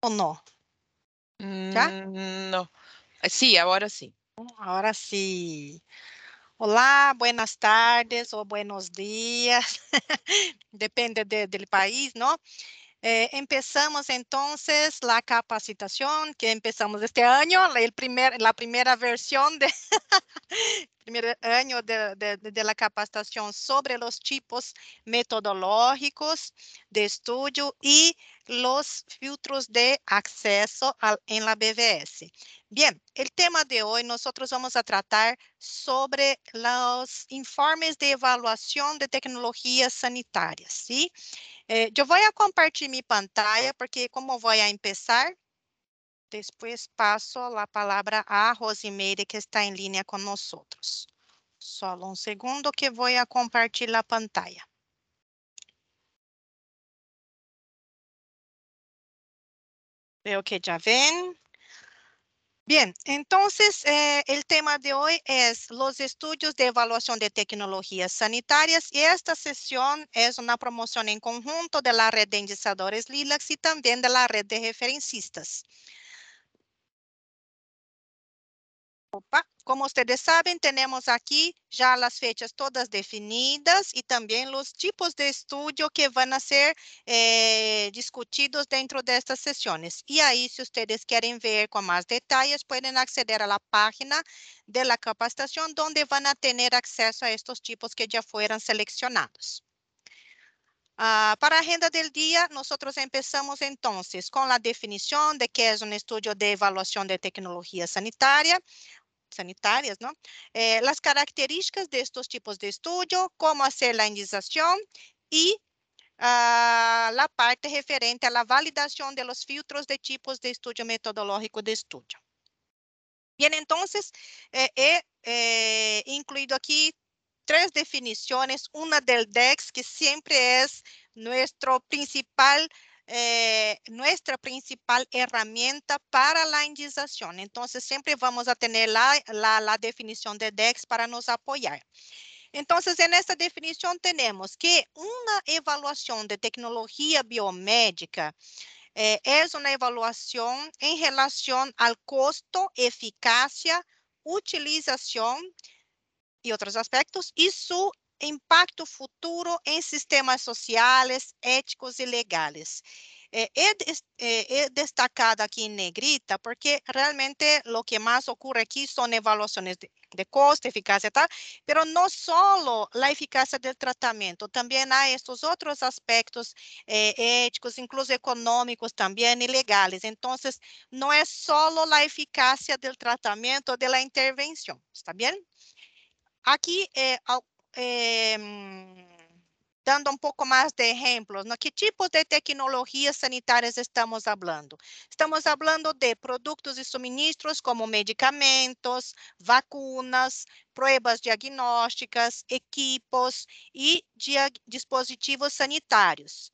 ¿O no? ¿Ya? Mm, no. Sí, ahora sí. Oh, ahora sí. Hola, buenas tardes o buenos días. depende del país, ¿no? Eh, empezamos entonces la capacitación que empezamos este año, el primer, la primera versión de primer año de, la capacitación sobre los tipos metodológicos de estudio y los filtros de acceso al, en la BBS. Bien, el tema de hoy nosotros vamos a tratar sobre los informes de evaluación de tecnologías sanitarias, ¿sí? É, eu vou compartilhar a pantalla porque como vou a depois passo a palavra a Rosimeire que está linha com nós outros. Só um segundo que compartilhar a pantalla. Veo que já vem. Bien, entonces eh, el tema de hoy es los estudios de evaluación de tecnologías sanitarias y esta sesión es una promoción en conjunto de la red de indicadores LILAX y también de la red de referencistas. Opa. Como vocês sabem, temos aqui já as fechas todas definidas e também os tipos de estudo que vão ser eh, discutidos dentro destas sessões. E aí, se vocês querem ver com mais detalhes, podem aceder à página da capacitação, onde vão ter acesso a estes tipos que já foram selecionados. Uh, ah, para a agenda del día, nosotros empezamos entonces con la definición de qué es un estudio de evaluación de tecnología sanitaria. sanitarias, ¿no? Eh, las características de estos tipos de estudio, cómo hacer la indización y ah, la parte referente a la validación de los filtros de tipos de estudio metodológico de estudio. Bien, entonces, eh, he eh, incluido aquí tres definiciones, una del DEX, que siempre es nuestro principal eh, principal herramienta para a indização. Então, sempre vamos a tener la, la, de DEX para nos apoiar. Então, en definição, temos que uma avaliação de tecnologia biomédica eh, uma avaliação em relação ao custo, eficácia, utilização e outros aspectos e sua impacto futuro em sistemas sociais, éticos e legais. É, é, é, é destacada aqui em negrita porque realmente o que mais ocorre aqui são avaliações de, de custo, eficácia e tal, mas não só a eficácia do tratamento, também há esses outros aspectos é, éticos, inclusive econômicos também e legais. Então, não é só a eficácia do tratamento, da intervenção, está bem? Aqui, é, eh, dando um pouco mais de exemplos, ¿no? que tipo de tecnologias sanitárias estamos falando? Estamos falando de produtos e suministros como medicamentos, vacunas, pruebas diagnósticas, equipos e dispositivos sanitários.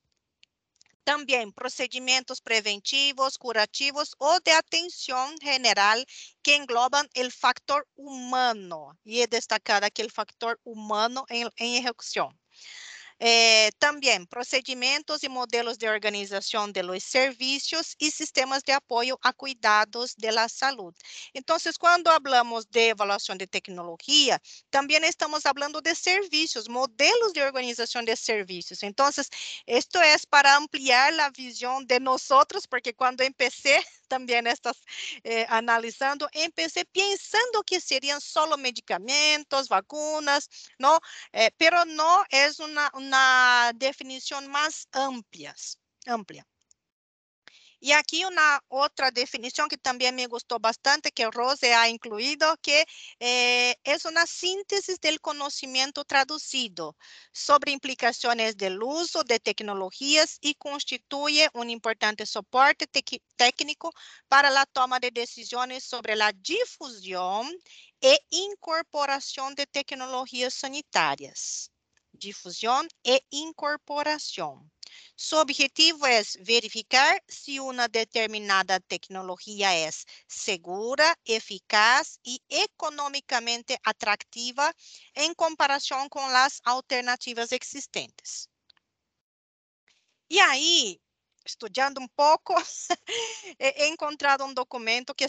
También procedimientos preventivos, curativos o de atención general que engloban el factor humano. Y he destacado aquí el factor humano en, en ejecución. Eh, procedimentos e modelos de organização de los serviços e sistemas de apoyo a cuidados de la salud. Entonces, cuando hablamos de evaluación de tecnología, también estamos hablando de servicios, modelos de organización de servicios. Entonces, esto es para ampliar la visión de nosotros, porque cuando empecé também estás eh, analizando, empecé pensando que seriam solo medicamentos, vacunas, não? Eh, pero é uma definição mais ampla, ampla e aqui uma outra definição que também me gostou bastante, que Rose ha incluído que eh, es una síntesis del conocimiento sobre implicações do uso de tecnologias e constituye um importante soporte técnico para a toma de decisões sobre a difusão e incorporação de tecnologias sanitárias. Difusão e incorporação. Seu objetivo é verificar se uma determinada tecnologia é segura, eficaz e economicamente atrativa em comparação com as alternativas existentes. E aí, estudando um pouco, encontrado um documento que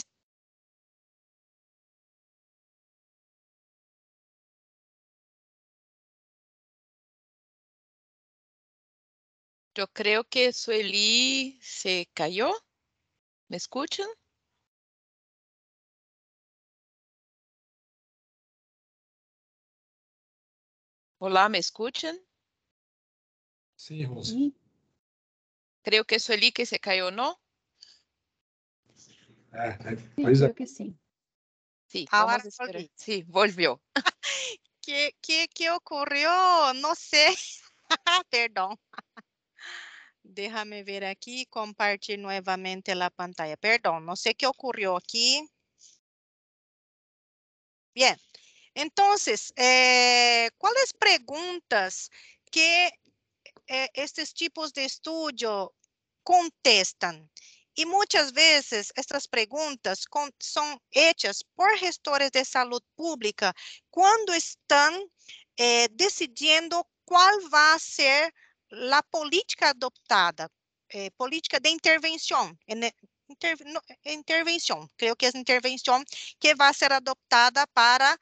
Yo creo que Sueli se cayó. ¿Me escuchan? Hola, ¿me escuchan? Sí, José. Creo que Sueli que se cayó, ¿no? Ah, sí, creo que sí. Sí, ah, volvió. Sí, volvió. ¿Qué, qué, ¿Qué ocurrió? No sé. Perdón. Déjame ver novamente a nuevamente la pantalla. Perdón, no sé qué ocurrió aquí. Bien, entonces, eh, quais perguntas que eh, tipos de estudo contestam? E muitas vezes essas perguntas são feitas por gestores de saúde pública quando estão eh, decidindo qual vai ser la política adoptada, eh, política de intervenção, inter, eh, intervenção, creio que é intervenção que vai ser adoptada para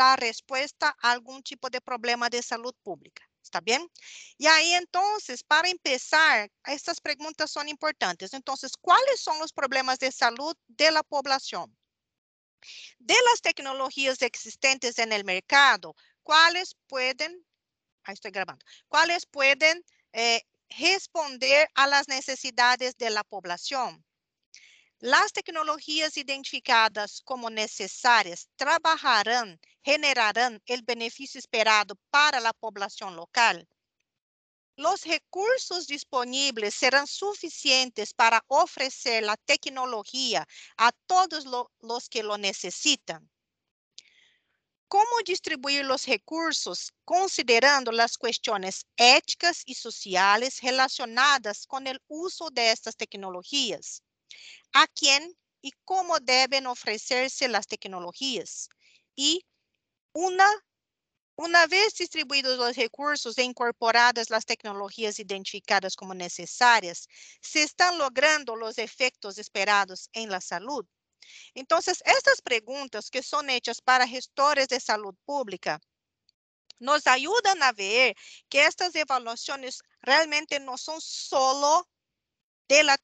a resposta a algum tipo de problema de saúde pública. ¿Está bem? E aí, então, para começar, estas perguntas são importantes. Então, quais são os problemas de saúde de la población? De las tecnologias existentes no mercado, quais podem ahí estoy grabando, cuáles pueden eh, responder a las necesidades de la población. Las tecnologías identificadas como necesarias trabajarán, generarán el beneficio esperado para la población local. Los recursos disponibles serán suficientes para ofrecer la tecnología a todos lo, los que lo necesitan como distribuir os recursos considerando as questões éticas e sociais relacionadas com o uso destas tecnologias, a a e como devem deben se as tecnologias e uma uma vez distribuídos os recursos e incorporadas as tecnologias identificadas como necessárias se estão logrando os efeitos esperados em la salud. Então essas perguntas que são feitas para gestores de saúde pública nos ajudam a ver que estas evaluações realmente não são solo de la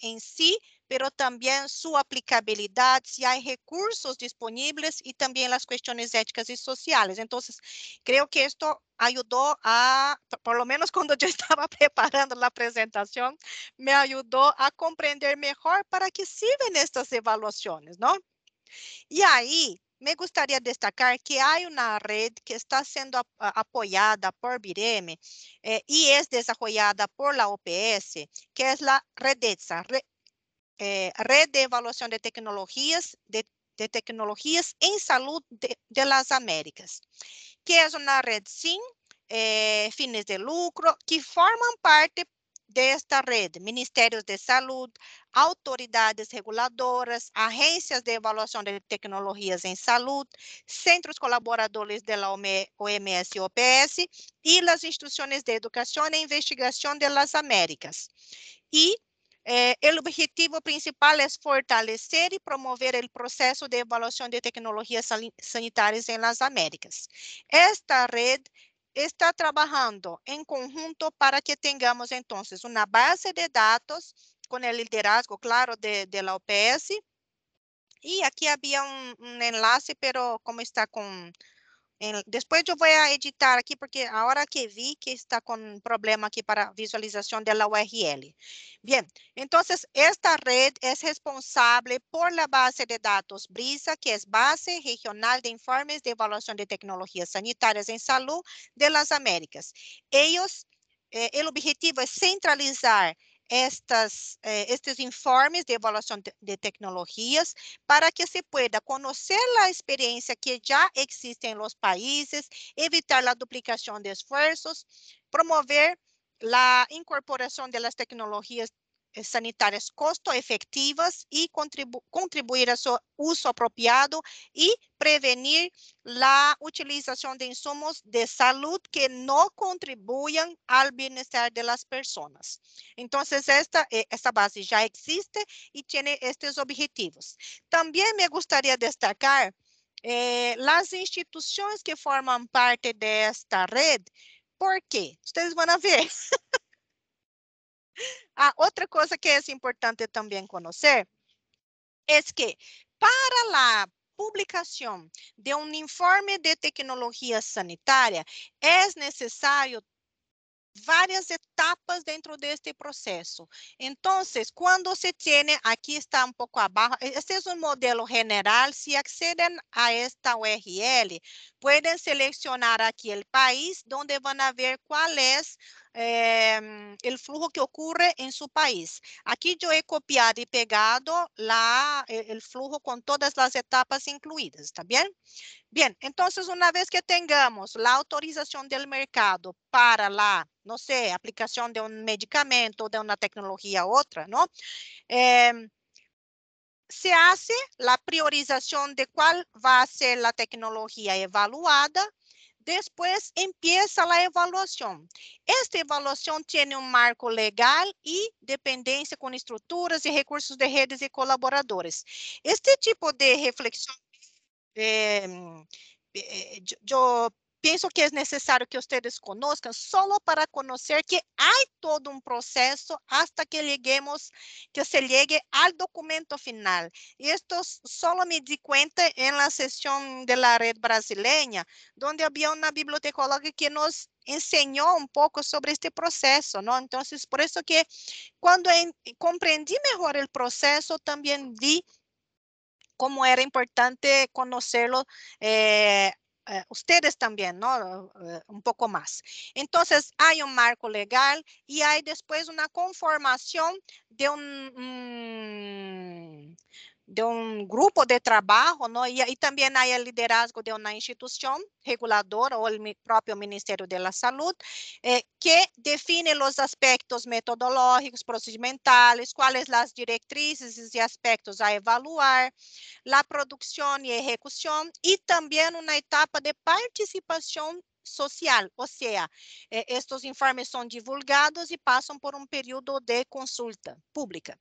em si pero también su aplicabilidad, si hay recursos disponibles y también las cuestiones éticas y sociales. Entonces, creo que esto ayudó a, por lo menos cuando yo estaba preparando la presentación, me ayudó a comprender mejor para qué sirven estas evaluaciones, ¿no? E aí, me gostaria de destacar que há uma rede que está sendo ap apoiada por Bireme eh, e é desarrollada por la OPS, que é a Redetsa, é, eh, Rede de Evaluação de Tecnologias, de, de Tecnologias em Saúde de, de las Américas, que é uma rede sim, é, eh, fines de lucro, que formam parte desta rede, Ministérios de Saúde, autoridades reguladoras, agências de avaliação de tecnologias em saúde, centros colaboradores da OMS e OPS e as instituições de educação e investigação das Américas. E o é, objetivo principal é fortalecer e promover o processo de evaluación de tecnologias sanitárias em las Américas. Esta rede está trabalhando em conjunto para que tenhamos, então, uma base de dados com o liderazgo, claro, de, de la OPS. E aqui havia um enlace, pero como está com depois eu vou eh, editar aqui porque agora que vi que está com um problema aqui para visualização da URL. Bem, então esta rede é responsável por la base de dados BRISA, que é Base Regional de Informes de Evaluação de tecnologias sanitárias em Salud de las Américas. Eles, eh, el objetivo é centralizar estas, eh, informes de evaluación de, tecnologías para que se pueda conocer la experiencia que ya existe en los países, evitar la duplicación de esfuerzos, promover la incorporación de las tecnologías sanitárias custo-efetivas e contribu contribuir ao seu uso apropriado e prevenir a utilização de insumos de saúde que não contribuam ao bem-estar das pessoas. Então, esta, esta base já existe e tem estes objetivos. Também me gostaria de destacar eh, as instituições que formam parte desta rede, porque, vocês vão ver, Ah, outra coisa que é assim, importante também conhecer é que para a publicação de um informe de tecnologia sanitária é necessário várias etapas dentro deste processo. Então, quando se tem, aqui está um pouco abaixo, este é um modelo general, se accedem a esta URL, podem selecionar aqui o país, onde vão ver qual é eh, el flujo que ocurre en su país. Aquí yo he copiado y pegado la, el flujo con todas las etapas incluidas, ¿está bien? Bien, entonces una vez que tengamos la autorización del mercado para la, no sé, aplicación de un medicamento, de una tecnología u otra, ¿no? Eh, se hace la priorización de cuál va a ser la tecnología evaluada Después empieza la evaluación. Esta evaluación tiene un marco legal y dependencia con estructuras y recursos de redes y colaboradores. Este tipo de reflexión, eh, yo Penso que é necessário que vocês conozcam só para conhecer que há todo um processo até que lleguemos, que se llegue ao documento final. Isto só me di cuenta em la sessão de la rede brasileira, onde havia uma bibliotecóloga que nos ensinou um pouco sobre este processo, não? Então, por isso que quando compreendi melhor o processo, também vi como era importante conocerlo eh, Eh, ustedes también, ¿no? Eh, un poco más. Entonces, hay un marco legal y hay después una conformación de un, de um grupo de trabalho não? E, e também há o liderazgo de uma instituição reguladora ou o próprio Ministério da Saúde eh, que define os aspectos metodológicos, procedimentais, quais as diretrizes e aspectos a evaluar, a produção e execução e também uma etapa de participação social, ou seja, eh, estes informes são divulgados e passam por um período de consulta pública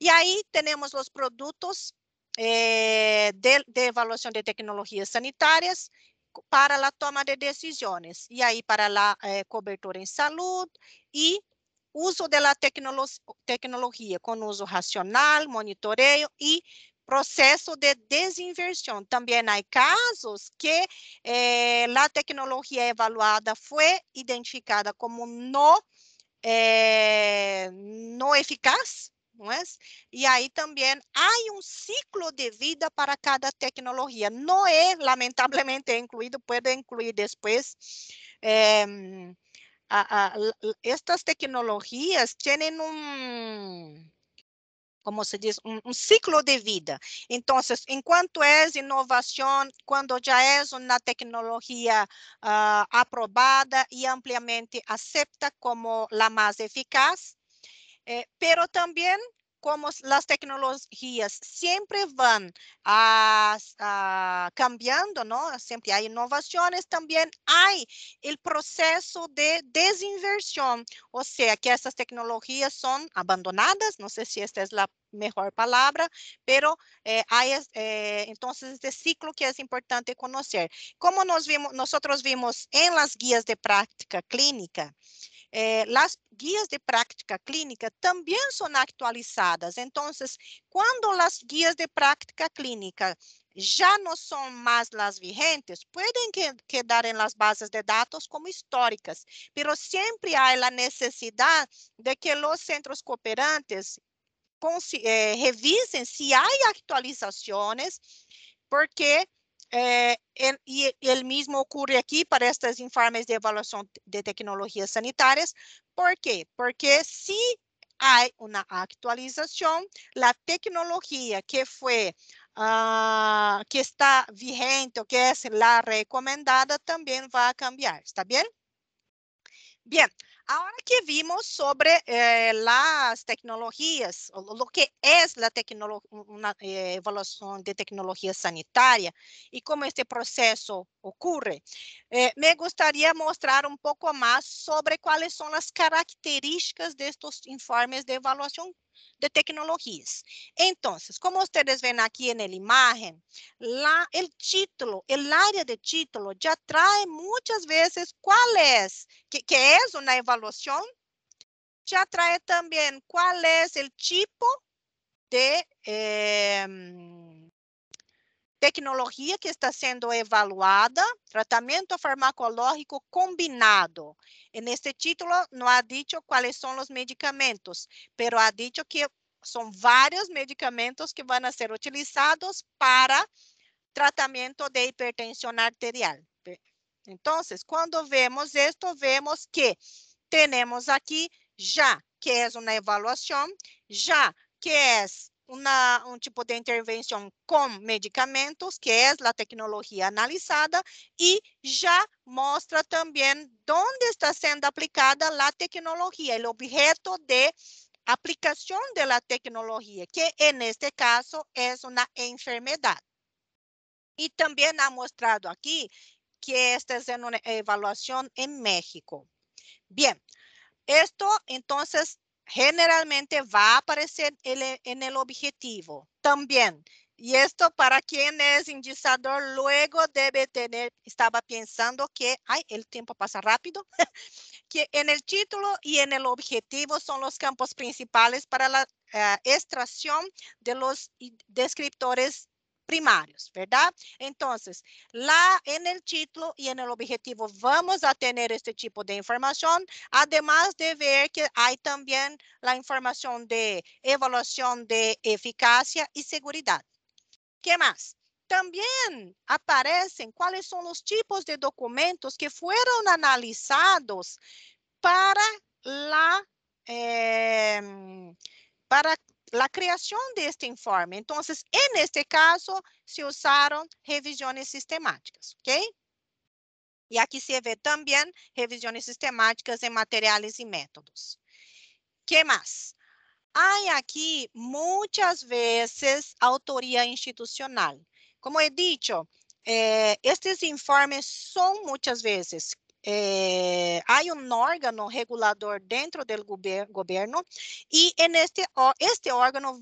e aí temos os produtos eh, de, de, de tecnologias sanitárias para a toma de decisões e aí para a eh, cobertura em saúde e uso da tecnologia tecnolo uso racional, monitoreio e processo de desinversão. Também há casos que eh, a tecnologia evaluada foi identificada como não eh, eficaz não é? E aí também há um ciclo de vida para cada tecnologia. Não é, lamentablemente, é incluído, pode incluir depois. É, a, a, estas tecnologias têm um como se diz, um, um, ciclo de vida. Então, enquanto é inovação, quando já é uma tecnologia uh, aprovada e ampliamente aceita como a mais eficaz, Eh, pero también como las tecnologías siempre van a, cambiando, ¿no? Siempre hay innovaciones, también hay el proceso de desinversión, o sea, que estas tecnologías son abandonadas, no sé si esta es la mejor palabra, pero eh, hay eh, entonces este ciclo que es importante conocer. Como nos vimos, nosotros vimos en las guías de práctica clínica, eh, as guias de prática clínica também são atualizadas. Então, quando as guias de prática clínica já não são mais as vigentes, podem que, quedar em las bases de dados como históricas, mas sempre há a necessidade de que os centros cooperantes eh, revisem se há atualizações, porque Eh, y el mismo ocurre aquí para estos informes de evaluación de tecnologías sanitarias. ¿Por qué? Porque si hay una actualización, la tecnología que fue, ah, que está vigente o que es la recomendada también va a cambiar, ¿está bien? Bien, Ahora que vimos sobre eh, las tecnologías, lo que es la una eh, evaluación de tecnología sanitaria y cómo este proceso ocurre, Eh, me gustaría mostrar un poco más sobre cuáles son las características de estos informes de evaluación de tecnologías. Entonces, como ustedes ven aquí en imagem, imagen, el título, el área de título ya trae muchas veces qual é, que, que es é una evaluación, ya trae también cuál es el é tipo de... Eh, tecnologia que está sendo evaluada, tratamento farmacológico combinado. E neste título não há dito quais são os medicamentos, pero há dito que são vários medicamentos que vão ser utilizados para tratamento de hipertensão arterial. Então, quando vemos isto, vemos que temos aqui já que é uma avaliação, já que é una, un tipo de intervención con medicamentos, que es é la tecnología analizada, y ya muestra también dónde está siendo aplicada la tecnología, el objeto de aplicación de la tecnología, que en este caso es é una enfermedad. Y también ha mostrado aquí que esta es uma una evaluación en México. Bien, esto entonces generalmente va a aparecer eh, en el objetivo también. Y esto para quien es indicador luego debe tener, estaba pensando que, ay, el tiempo pasa rápido, que en el título y en el objetivo son los campos principales para la eh, extracción de los descriptores primários, verdade? Então, lá en título e no objetivo vamos a ter este tipo de informação, además de ver que há também a informação de evaluação de eficacia e segurança. Que mais? Também aparecem quais são os tipos de documentos que foram analisados para la... Eh, para la creación de este informe. Entonces, en este caso, se usaron revisiones sistemáticas, ¿ok? E aqui se vê também revisões sistemáticas em materiais e métodos. que mais? Há aqui muitas vezes autoria institucional. Como he dicho, eh, estes informes são muitas vezes eh, um órgão regulador dentro do gober e y este, este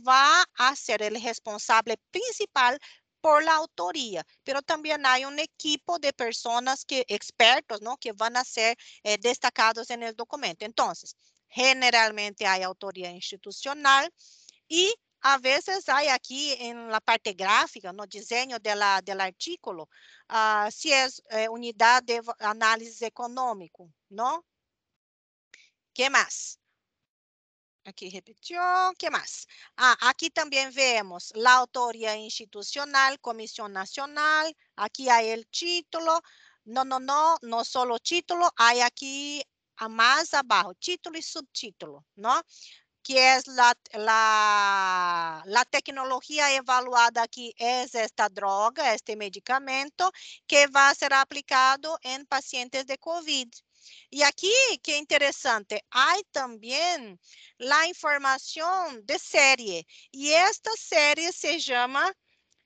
vai ser o responsável principal por la autoría, pero también hay un equipo de personas que expertos, ¿no? Que van a ser eh, destacados en el documento. Entonces, generalmente hay autoría institucional y a vezes há aqui na parte gráfica, no desenho dela la, artículo, uh, si es eh, unidad de análisis económico, ¿no? ¿Qué Aqui repetiu, que mais? Ah, aqui também vemos a autoria institucional, comissão nacional, aqui há o título, não, não, não, não só o título, há aqui a mais abaixo, título e subtítulo, não? que é a a a tecnologia evaluada aqui é esta droga, este medicamento, que vai ser aplicado em pacientes de COVID. e aqui que é interessante há também a informação de série e esta série se chama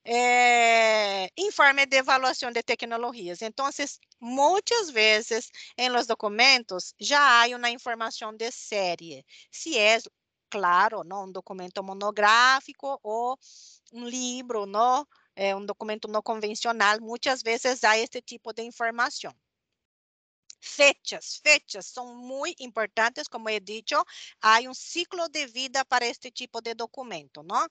eh, informe de avaliação de tecnologias. Então, muitas vezes, em los documentos, já há uma informação de série, se é claro, não um documento monográfico ou um livro, não, é eh, um documento não convencional, muitas vezes há este tipo de informação. Fechas, fechas são muito importantes, como eu disse, há um ciclo de vida para este tipo de documento, não?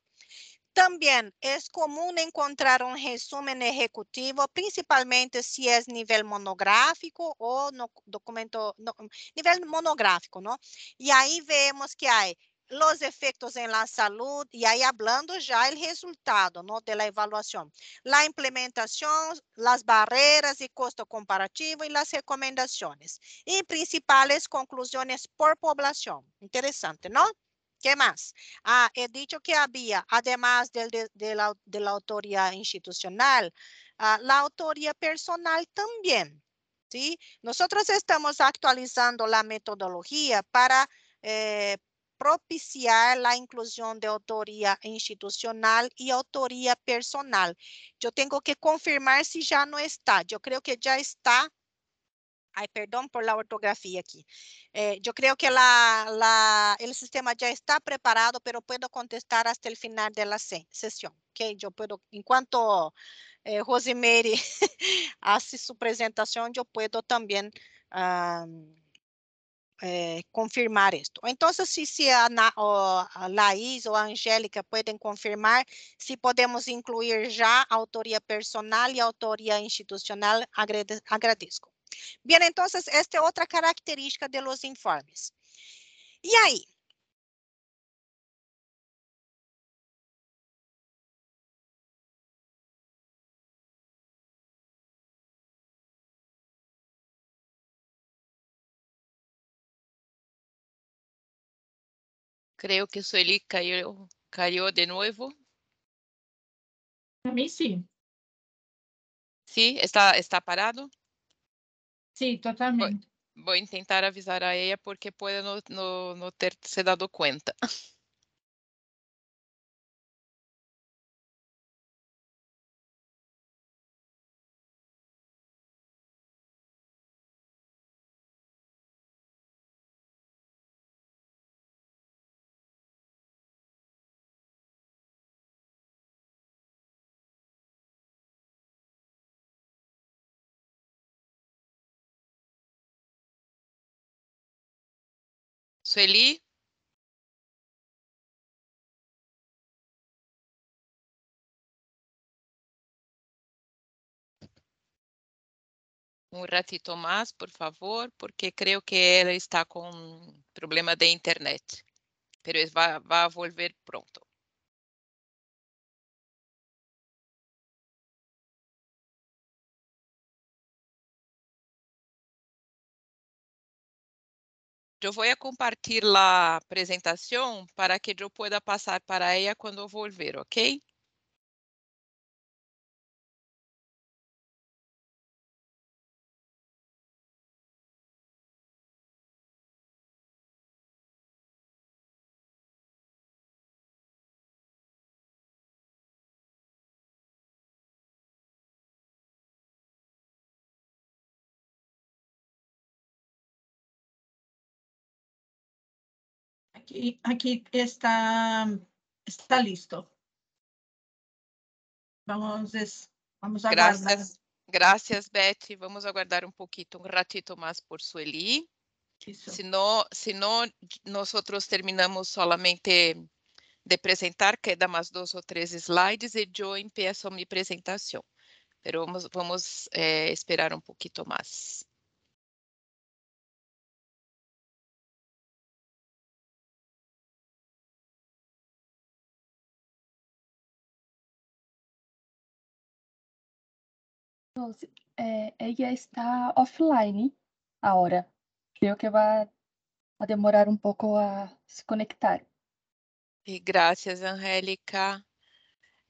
Também é comum encontrar um resumo executivo, principalmente se é nível monográfico ou no documento no, nível monográfico, não? E aí vemos que há los efectos en la salud, y ahí hablando ya el resultado ¿no? de la evaluación, la implementación, las barreras y costo comparativo y las recomendaciones y principales conclusiones por población. Interesante, ¿no? ¿Qué más? Ah, he dicho que había, además de, la, autoría institucional, ah, la autoría personal también. ¿sí? Nosotros estamos actualizando la metodología para eh, propiciar la inclusión de autoría institucional y autoría personal. Yo tengo que confirmar si ya no está. Yo creo que ya está. Ay, perdón por la ortografía aquí. Eh, yo creo que el sistema ya está preparado, pero puedo contestar hasta el final de la sesión. Okay, yo puedo, en cuanto eh, Rosemary hace su presentación, yo puedo también eh, confirmar isto. Então, se a Laís ou a Angélica podem confirmar se podemos incluir a autoria personal a autoria institucional, agrade, Bem, então, esta é outra característica dos informes. E aí? creio que Sueli caiu caiu de novo também sim sim está, está parado. sim totalmente. vou tentar avisar a ela porque pode não ter se dado conta Sueli? Um ratito mais, por favor, porque creio que ela está com problema de internet. Pero vai, vai volver pronto. Eu vou é compartilhar a apresentação para que eu possa passar para ela quando eu volver, ok? Aqui está, está listo. Vamos, vamos aguardar. Gracias, Beth. Betty. Vamos aguardar um pouquinho, um ratito mais por Sueli. Isso. se não, nós terminamos solamente de apresentar, queda mais dois ou três slides, e eu a minha apresentação. Mas vamos, vamos eh, esperar um pouquinho mais. ella é, é, está offline agora. Creio que vai demorar um pouco a se conectar. E graças, Angélica.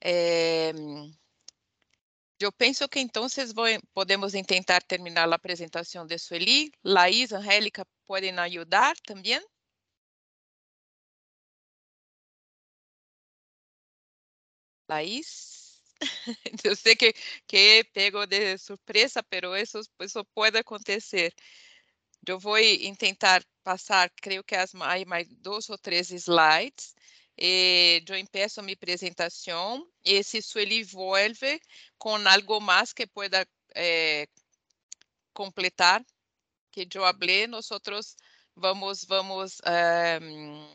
É, eu penso que então vocês vão, podemos tentar terminar a apresentação de Sueli. Laís, Angélica, podem ajudar também? Laís? Eu sei que, que pego de surpresa, mas isso isso pode acontecer. Eu vou tentar passar, creio que as, há mais dois ou três slides. Eh, eu empeço minha apresentação e se Sueli volve com algo mais que pueda eh, completar que eu falei, nós vamos vamos um,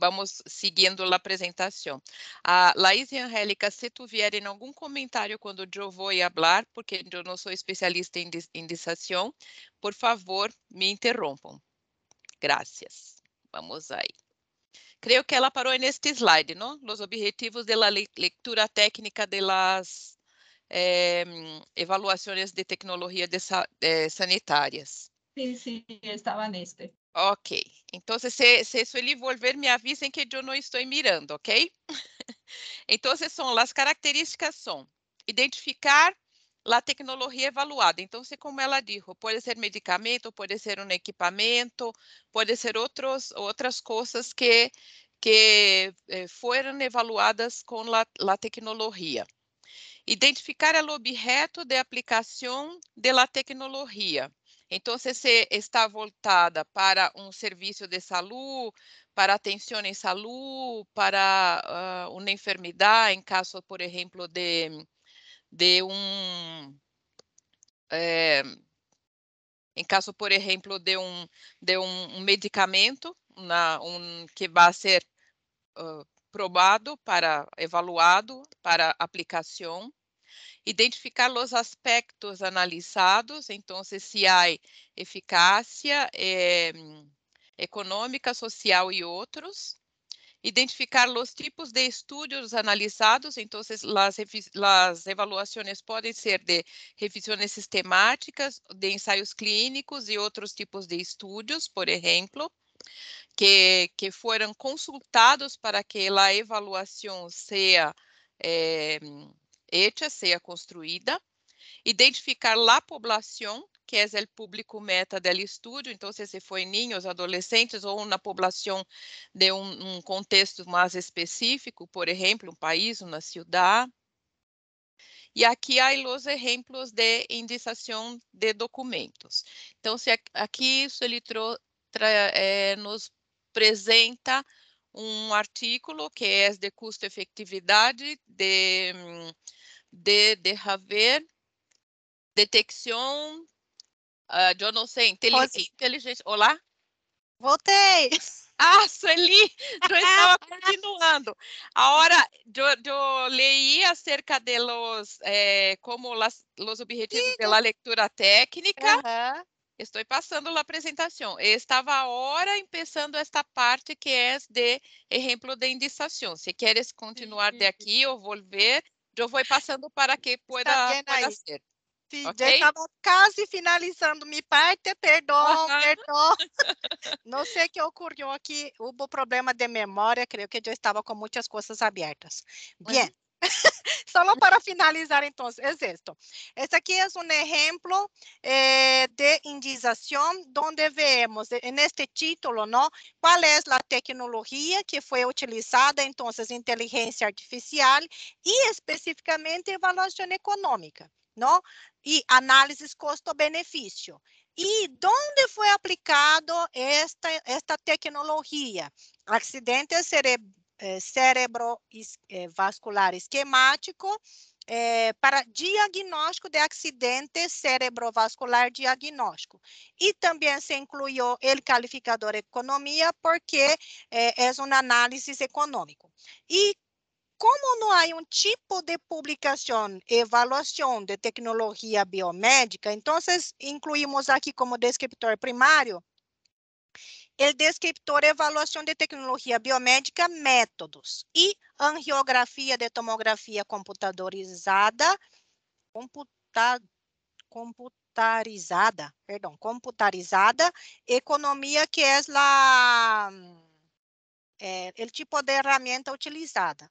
vamos seguindo a apresentação. A Laís e a Angélica, se em algum comentário quando eu vou falar, porque eu não sou especialista em indicação, por favor, me interrompam. Graças. Vamos aí. Creio que ela parou neste slide, não? Os objetivos da leitura técnica das eh, evaluações de tecnologia de, eh, sanitárias. Sim, sim, estava neste. Ok. Então, se, se isso ele volver, me avisem que eu não estou mirando, ok? então, são as características são identificar a tecnologia evaluada. Então, como ela disse, pode ser medicamento, pode ser um equipamento, pode ser outros, outras coisas que que eh, foram evaluadas com a tecnologia. Identificar o objeto de aplicação da tecnologia. Então, se está voltada para um serviço de saúde, para atenção em saúde, para uh, uma enfermidade, em caso, por exemplo, de, de um. É, em caso, por exemplo, de um, de um, um medicamento na, um, que vai ser uh, ah, probado para, evaluado para aplicação identificar os aspectos analisados, então, se há é eficácia eh, econômica, social e outros, identificar os tipos de estudos analisados, então as avaliações podem ser de revisões sistemáticas, de ensaios clínicos e outros tipos de estudos, por exemplo, que, que foram consultados para que a avaliação seja eh, hecha seja construída identificar a população que é o público meta del estudio, então se foi ninhos adolescentes ou na população de um contexto mais específico, por exemplo um país, uma cidade E aqui há os exemplos de indicação de documentos. Então, se aqui isso ele é, nos apresenta um artigo que é de custo-efetividade de mm, de, de haver detecção, ah, uh, eu não sei, inteligência, inteligência. Olá? Voltei! Ah, Sueli, eu estava continuando. Agora, eu, eu leí acerca de los, eh, como las, los objetivos pela de la leitura técnica. Uh -huh. Estou passando a apresentação. Estava agora começando esta parte que é de exemplo de indicação. Se queres continuar de aqui ou volver, eu vou passando para que pueda, ser. Sim, okay? já tá estava quase finalizando minha parte, perdão, perdão. Não sei o que ocorreu aqui, houve problema de memória, creio que eu estava com muitas coisas abertas. Bem, Solo para finalizar, entonces, es esto. Este aquí es un ejemplo eh, de indización donde vemos en este título, ¿no? ¿Cuál es la tecnología que fue utilizada? Entonces, inteligencia artificial y específicamente evaluación económica, ¿no? Y análisis costo-beneficio. E onde foi aplicado esta, esta tecnologia? Acidente cere eh, cérebro eh, vascular esquemático é, para diagnóstico de acidente cerebrovascular diagnóstico. E também se incluiu o qualificador economia, porque é, é uma análise econômica. E como não há um tipo de publicação, avaliação de tecnologia biomédica, então incluímos aqui como descriptor primário o descriptor Evaluação de Tecnologia Biomédica, Métodos e Angiografia de Tomografia Computadorizada, computa, computarizada, perdão, computarizada, economia que é o é, tipo de ferramenta utilizada.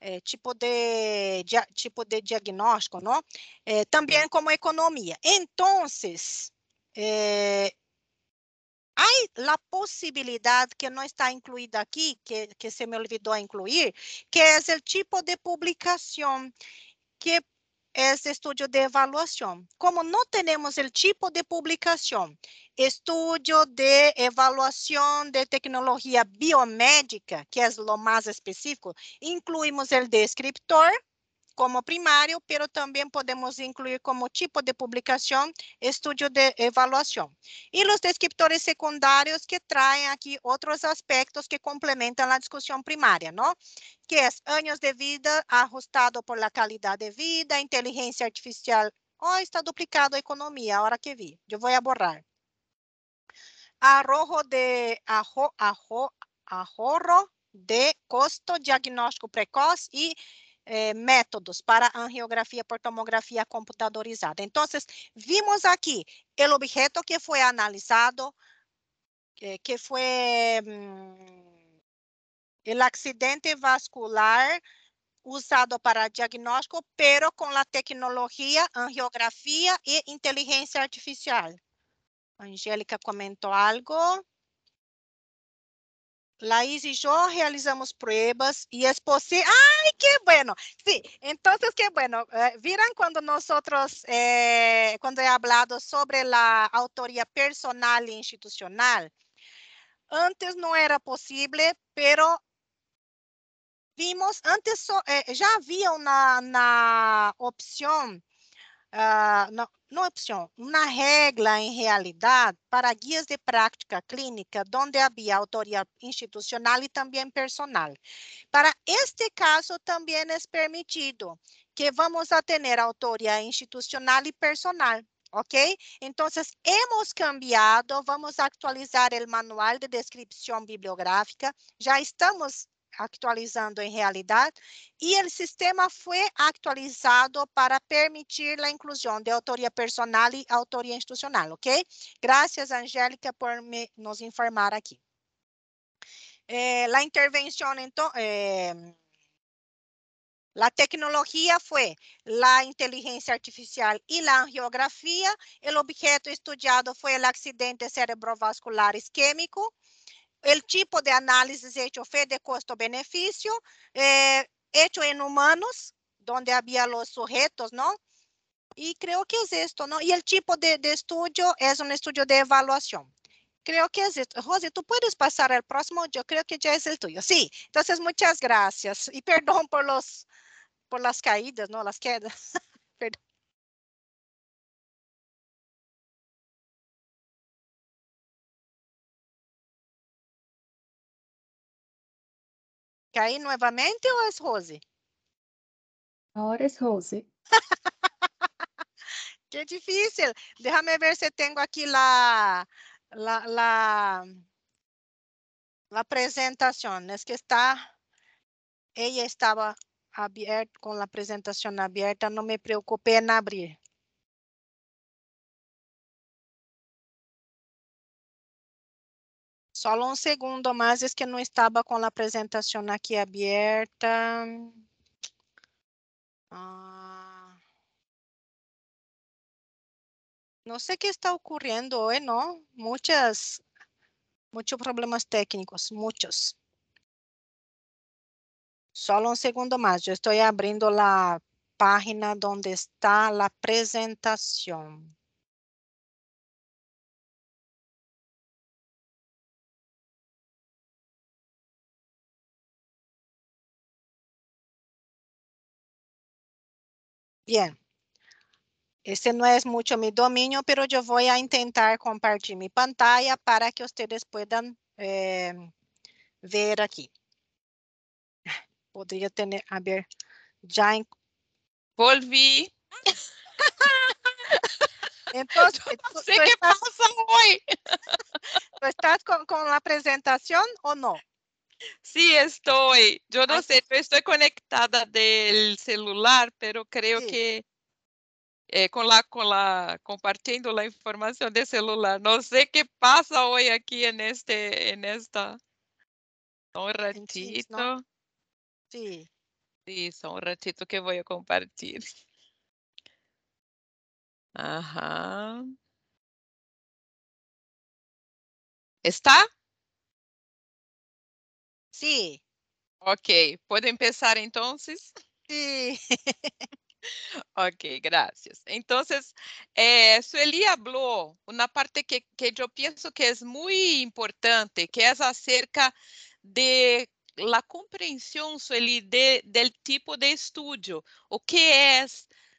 É, tipo de dia, tipo de diagnóstico, não? É, também como economia. Então, é, Há a possibilidade que não está incluída aqui, que, que se me olvidou incluir, que é o tipo de publicação, que es estudo de avaliação. Como não temos o tipo de publicação, estudo de avaliação de tecnologia biomédica, que é o mais específico, incluímos o descriptor, como primário, pero también podemos incluir como tipo de publicación estudio de evaluación. Y los descriptores secundarios que traen aquí otros aspectos que complementan la discusión primaria, ¿no? Que es años de vida ajustado por la calidad de vida, inteligencia artificial. Oh, está duplicado a economía, ahora que vi. Yo voy a borrar. Arrojo de ajo, ahorro de custo, diagnóstico precoz e eh, métodos para angiografia por tomografia computadorizada. Então, vimos aqui o objeto que foi analisado, eh, que foi o mm, el accidente vascular usado para diagnóstico, pero com a tecnologia angiografia e inteligência artificial. Angélica comentou algo. Laís e eu realizamos pruebas e é possível. Ai, que bueno! Sim, então, que bueno. Eh, Viram quando nós, quando eh, cuando he hablado sobre a autoria personal e institucional, antes não era possível, pero vimos, antes já eh, ya había una, uh, no opção, una regra em realidade, para guias de prática clínica onde havia autoria institucional e também personal. Para este caso também é permitido que vamos a ter autoria institucional e personal. ¿Ok? Então, hemos cambiado, vamos atualizar actualizar manual de descrição bibliográfica, já estamos atualizando em realidade e o sistema foi atualizado para permitir a inclusão de autoria personal e autoria institucional, ¿ok? Graças, Angélica, por me, nos informar aqui. Eh, é, intervenção, então, é, a Eh, foi a inteligência artificial e a angiografia. O objeto estudado foi o acidente cerebrovascular isquêmico. el tipo de análisis hecho fue de costo-beneficio, eh, hecho en humanos, donde había los sujetos, ¿no? Y creo que es esto, ¿no? Y el tipo de, estudio es un estudio de evaluación. Creo que es esto. José, ¿tú puedes pasar al próximo? Yo creo que ya es el tuyo. Sí, entonces muchas gracias. Y perdón por, los, por las caídas, ¿no? Las quedas. perdón. Aí novamente ou é Rose? Agora é Rose. Que difícil. Déjame ver se tenho aqui la, la, la, la apresentação. Es que está, ella estava aberta com a apresentação aberta. Não me preocupei em abrir. Só um segundo mais, es que não estava com a apresentação aqui aberta. Ah. Não sei o que está ocorrendo hoje, não? muitos, muitos problemas técnicos, muitos. Só um segundo mais. Eu estou abrindo a página onde está a apresentação. Bien. Este no es mucho mi dominio, pero yo voy a intentar compartir mi pantalla para que ustedes puedan em, ver aquí. Podría tener, a ver, ya volví. Entonces, eh, qué estás... pasa hoy. estás con la presentación o no? Sí, estoy. Yo no sé, estoy conectada del celular, pero creo que eh, con la, con compartiendo la información del celular. No sé qué pasa hoy aquí en este, en esta. Un ratito. Sí. Sí, son un que voy a compartir. Ajá. ¿Está? Sí. Ok, podem pensar, então? Sí. ok, graças. Então, eh, Sueli falou uma parte que, que penso que é muito importante, que es é acerca de la compreensão, Sueli, de, del tipo de estudio, o que é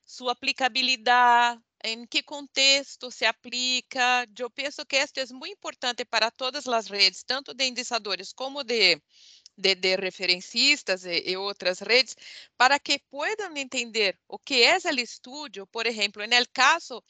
sua aplicabilidade em que contexto se aplica. Eu penso que isso é muito importante para todas as redes, tanto de indexadores como de, de, de referencistas e, e, outras redes, para que possam entender o que é o estudo. Por exemplo, no caso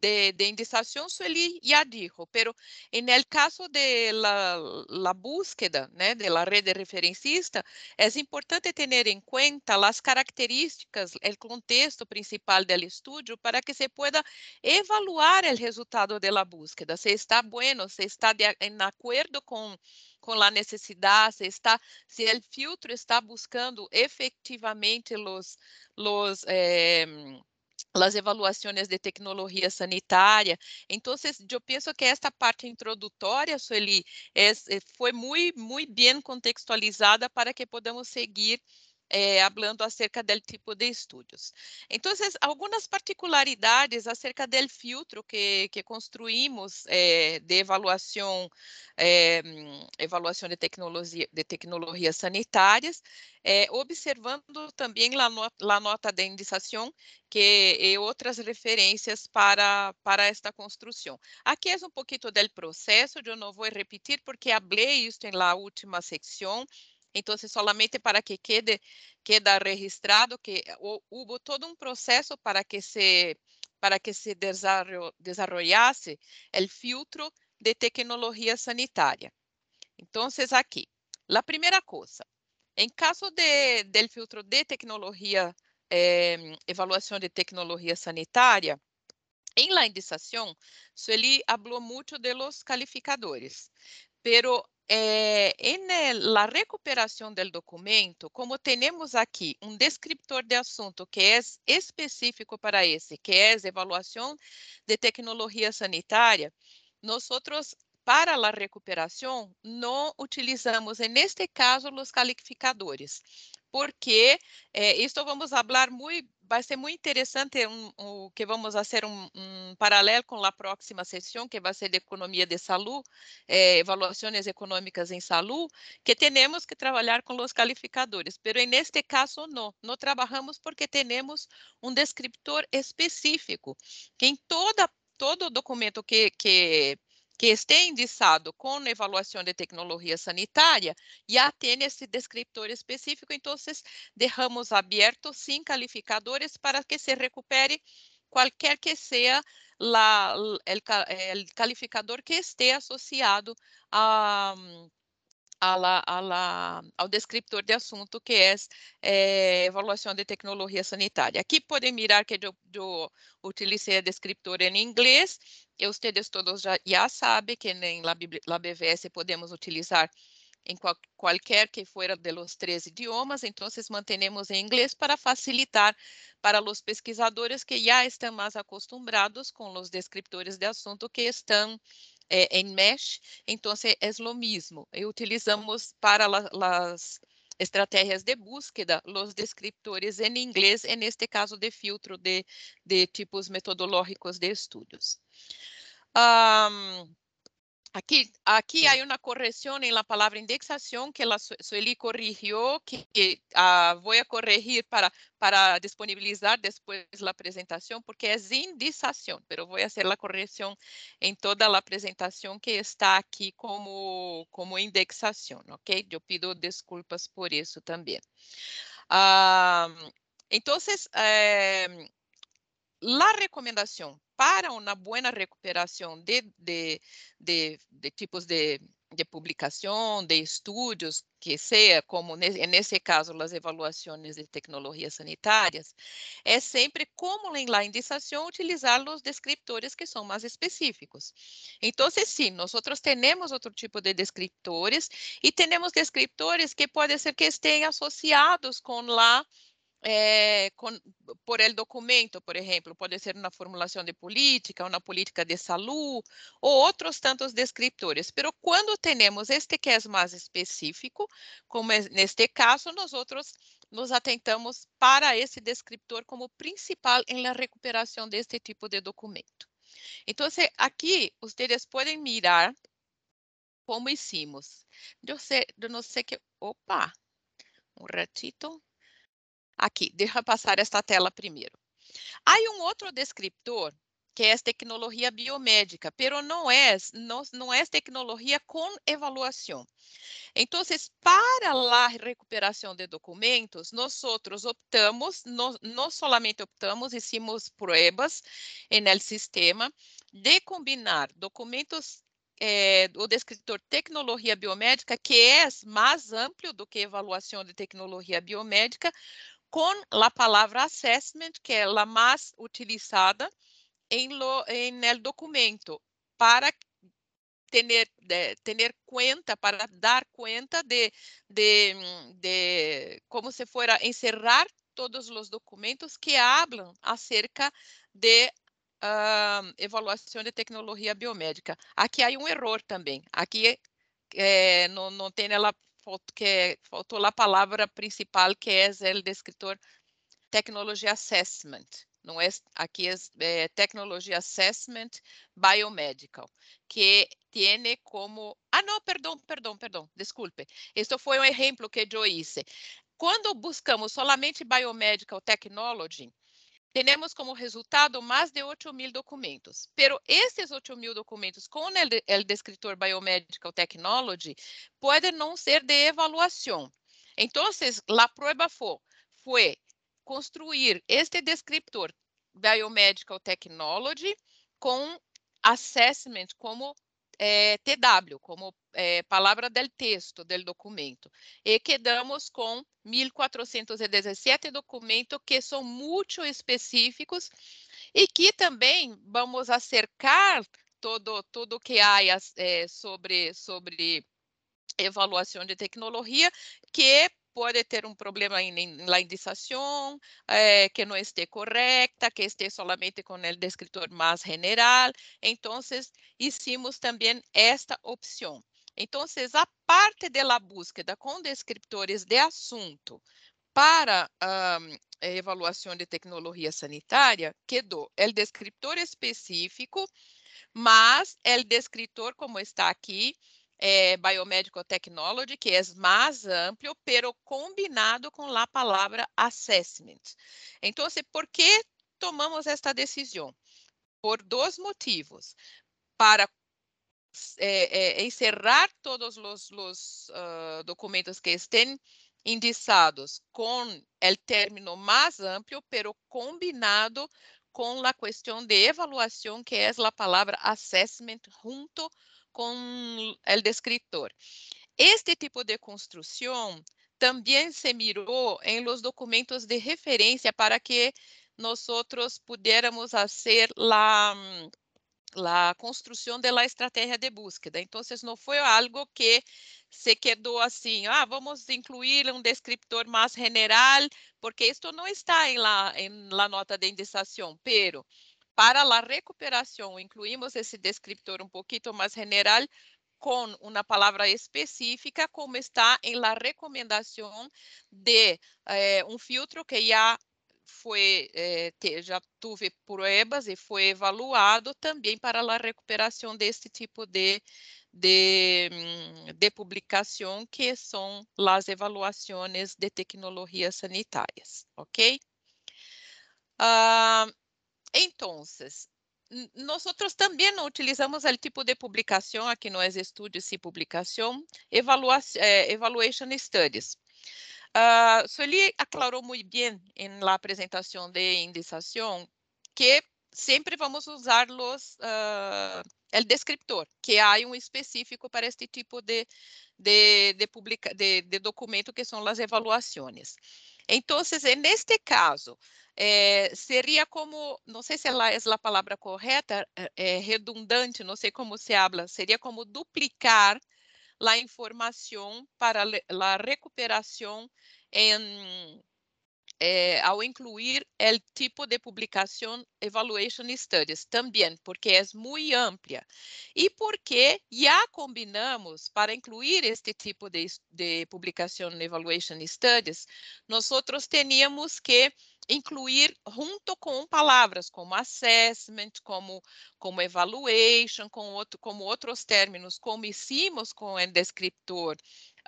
de, de indicación Sueli já disse, pero en el caso de la, la búsqueda né, de la rede referencista, é importante tener en cuenta las características, el contexto principal del estudio para que se pueda evaluar el resultado de la búsqueda, se está bueno, se está de, en acuerdo con, com a necessidade, se está, se o filtro está buscando efetivamente os, os eh, las evaluaciones de tecnología sanitaria. Entonces, yo pienso que esta parte introductoria, Sueli, es, eh, fue muy, muy bien contextualizada para que podamos seguir eh, acerca do tipo de estudos. Então, algumas particularidades acerca do filtro que, que eh, de avaliação eh, de, tecnologias de eh, observando também a nota de indicação que e eh, outras referências para, para esta construção. Aqui é um pouquinho do processo, eu não vou repetir porque falei isso na última secção, então, assim, somente para que quede, queda registrado que houve eh, todo um processo para que se, para que se desarrollase el filtro de tecnologia sanitária. Então, aqui, a primeira coisa, em caso de, del filtro de tecnologia, eh, de tecnologia sanitária, Em la indicação, Sueli falou muito de los calificadores pero eh, en la recuperación del documento, como tenemos aquí un descriptor de asunto que es específico para ese, que es evaluación de tecnología sanitaria, nosotros para la recuperación no utilizamos en este caso los calificadores, porque eh, esto vamos a hablar muy vai ser muito interessante um, um, que vamos fazer um, um paralelo com a próxima sessão, que vai ser de economia de saúde, eh, evaluações econômicas em saúde, que temos que trabalhar com os calificadores, Pero neste caso, não. Não trabalhamos porque temos um descriptor específico, que em toda todo documento que, que que esteja é indizado com a evaluação de tecnologia sanitária e tem esse descriptor específico, então derramos aberto sem calificadores para que se recupere qualquer que seja o calificador que esteja associado a, hum, a la, a la, ao descriptor de assunto que é, é evaluação de tecnologia sanitária. Aqui podem mirar que eu, eu utilizei a descriptor em inglês, e vocês todos já, já sabem que nem la, la BVS podemos utilizar em qual, qualquer que fora dos los três idiomas, então mantenemos em inglês para facilitar para os pesquisadores que já estão mais acostumados com os descriptores de assunto que estão eh, em mesh, então assim, é o mesmo. E utilizamos para as estratégias de búsqueda os descriptores em inglês, e neste caso de filtro de, de tipos metodológicos de estudos. Um, Aquí, aquí hay una corrección en la palabra indexación que la Sueli corrigió, que, que uh, voy a corregir para, para disponibilizar después la presentación, porque es indización, pero voy a hacer la corrección en toda la presentación que está aquí como, como indexación, ¿ok? Yo pido disculpas por eso también. Uh, entonces, eh, la recomendación para una buena recuperación de, de, de, de tipos de, publicación, de estudios, que sea, como en ese caso las evaluaciones de tecnologías sanitarias, es siempre como en la indicación utilizar los descriptores que son más específicos. Entonces, sí, nosotros tenemos otro tipo de descriptores y tenemos descriptores que puede ser que estén asociados con la... Eh, con, por el documento, por exemplo, pode ser na formulação de política, na política de saúde ou outros tantos descriptores. Pero quando temos este que es mais específico, como neste este caso, outros nos atentamos para esse descriptor como principal em la recuperação deste tipo de documento. Então, aqui, vocês podem mirar como hicimos. Eu, sei, eu não sei que... Opa! Um ratito. Aqui, deixa eu passar esta tela primeiro. Há um outro descriptor que é a tecnologia biomédica, pero não é, não, não é tecnologia com evaluação. Então, para a recuperação de documentos, nós optamos, não somente optamos, hicimos pruebas no sistema de combinar documentos eh, o descritor tecnologia biomédica, que é mais amplo do que evaluação de tecnologia biomédica, com a palavra assessment, que é a mais utilizada em lo, documento, para ter ter conta para dar conta de, de, de como se fora encerrar todos os documentos que hablam acerca de uh, ah, evaluação de tecnologia biomédica. Aqui há um erro também. Aqui eh, não, não tem ela que é, faltou a palavra principal que é o descritor tecnologia assessment. Não é aqui é, é tecnologia assessment biomedical que tem como ah não perdão perdão perdão desculpe este foi um exemplo que eu hice quando buscamos somente biomedical technology temos como resultado mais de 8 mil documentos. Pero esses 8 mil documentos com o descritor Biomedical Technology podem não ser de avaliação. Então, a prova foi, foi construir este descritor Biomedical Technology com assessment como eh, TW, como eh, palavra del texto, del documento. E quedamos com 1417 documentos que são muito específicos e que também vamos acercar todo o que há eh, sobre sobre avaliação de tecnologia que pode ter um problema na indicação, eh, que não esteja correta, que esteja somente com o descritor mais general. Então, hicimos também esta opção. Então, a parte da búsqueda com descriptores de assunto para um, evaluação de tecnologia sanitária quedou o descritor específico, mas o descritor, como está aqui, é, eh, Biomedical Technology, que é mais amplo, pero combinado com a palavra assessment. Então, assim, por que tomamos esta decisão? Por dois motivos. Para é, é, encerrar todos os, uh, documentos que estão indicados com o término mais amplo, pero combinado com a questão de avaliação, que é a palavra assessment, junto com o descritor. Este tipo de construção também se mirou em los documentos de referência para que nós pudiéramos fazer a la construção de la estratégia de búsqueda. Então, não foi algo que se quedou assim, ah, vamos incluir um descriptor mais general, porque isto não está em la, em la nota de indexação, pero para a recuperação incluímos esse descriptor um pouquinho mais general com uma palavra específica como está em la recomendação de eh, filtro que já foi eh, já tive pruebas e foi evaluado também para a recuperação desse tipo de, de, mm, de publicação que são as evaluações de tecnologias sanitárias, ok? Uh, Entonces, nosotros también utilizamos el tipo de publicación, aquí no es estudio, sí publicación, eh, evaluation studies. Uh, Sueli aclarou muito bem na apresentação de indexação que sempre vamos usar los, uh, el descriptor, que há um específico para este tipo de, de, de, publica, de, de documento que são as avaliações. Então, neste caso, eh, seria como, não sei se é a palavra correta, eh, eh, redundante, não sei como se habla, seria como duplicar a informação para a recuperação em eh, ao incluir o tipo de publicação Evaluation Studies também, porque é muito ampla. E porque já combinamos para incluir este tipo de, de publicação Evaluation Studies, nós tínhamos que incluir junto com palavras como assessment, como, como evaluation, com outro, como outros términos, como hicimos com o descriptor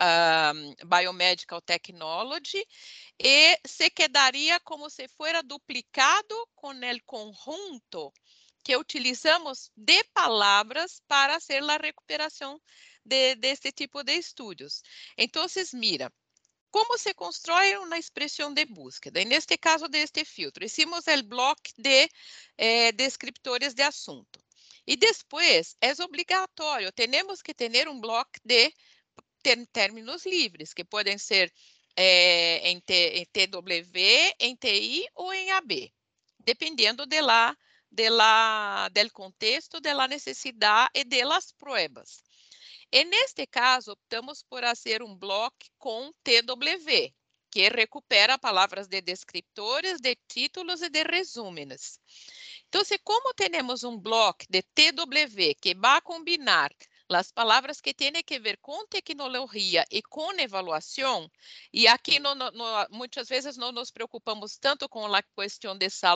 uh, Biomedical Technology e se quedaria como se fosse duplicado com o conjunto que utilizamos de palavras para fazer a recuperação de, deste de tipo de estudos. Então, mira, como se constrói uma expressão de busca? Neste caso deste filtro, hicimos o bloco de eh, descriptores de assunto. E depois, é obrigatório, temos que ter um bloco de ter términos livres, que podem ser é, em, T, em, TW, em TI ou em AB, dependendo de lá, de lá, del contexto, de la necessidade e de las pruebas. E neste caso, optamos por fazer um bloco com TW, que recupera palavras de descriptores, de títulos e de resúmenes. Então, se como temos um bloco de TW que vai combinar as palavras que têm que ver com tecnologia e com evaluação, e aqui no, no, no, nos preocupamos tanto com a questão de saúde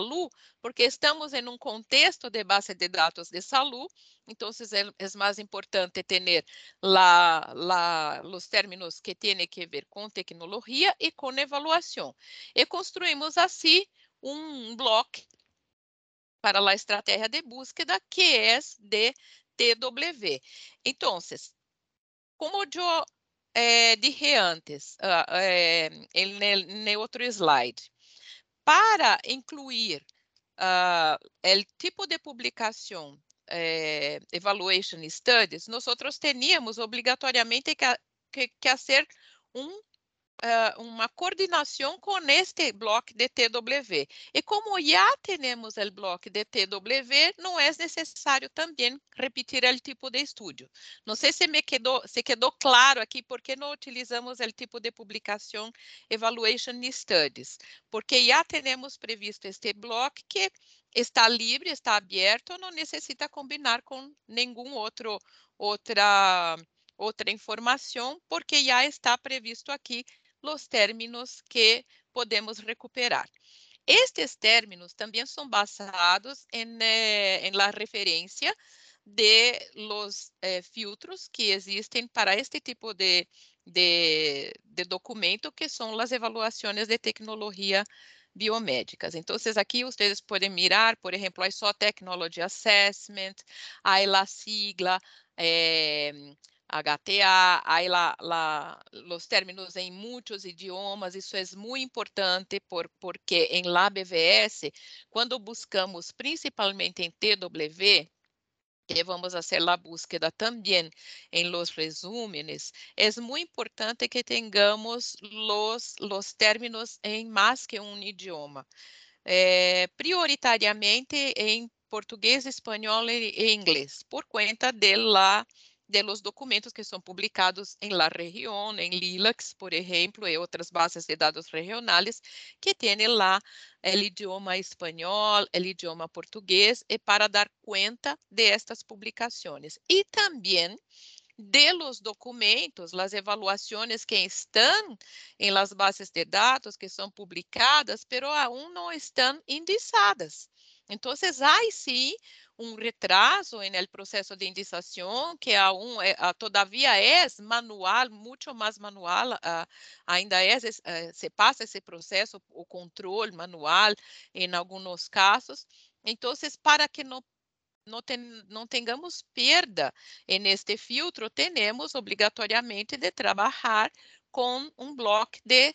porque estamos em um contexto de base de dados de então entonces é, é mais importante ter os términos que têm que ver com tecnologia e com evaluação. e construímos assim um bloco para a estratégia de búsqueda, que é de TW. Então, como eu eh, é, dije antes, uh, ah, é, eh, no outro slide, para incluir uh, ah, o tipo de publicação eh, Evaluation Studies, nós tínhamos obrigatoriamente que, que, que fazer um uh, coordenação com este bloco de TW. E como já temos o bloco de TW, não é necessário também repetir o tipo de estudo não sei se me quedou se quedou claro aqui por que não utilizamos o tipo de publicação Evaluation Studies, porque já temos previsto este bloco que está livre, está aberto, não necessita combinar com nenhum outro outra outra informação, porque já está previsto aqui os términos que podemos recuperar. Estes términos também são basados em, eh, em la referência de los eh, filtros que existem para este tipo de, de, de documento, que são as evaluações de tecnologia biomédicas. Então, aqui vocês podem mirar, por exemplo, a só Technology Assessment, a la sigla, eh, HTA, hay los términos em muitos idiomas, isso é muito importante por, porque em lá BVS, quando buscamos principalmente em TW, que vamos fazer a búsqueda também em los resúmenes, é muito importante que tenhamos los, los términos em mais que um idioma. É, prioritariamente em português, espanhol e inglês, por conta de la de los documentos que são publicados em la região, em LILAX, por exemplo, e outras bases de dados regionais, que tem lá o idioma espanhol, o idioma português, e eh, para dar conta de estas publicações. E também de los documentos, as evaluações que estão em las bases de dados que são publicadas, pero aún não estão indexadas. Então, há sim um retraso no processo de indicação, que a um, eh, a, ah, todavia é manual, muito mais manual, ah, ainda é, se passa esse processo, o controle manual em alguns casos. Então, para que não não, ten, não tenhamos perda neste filtro, temos obrigatoriamente de trabalhar com um bloco de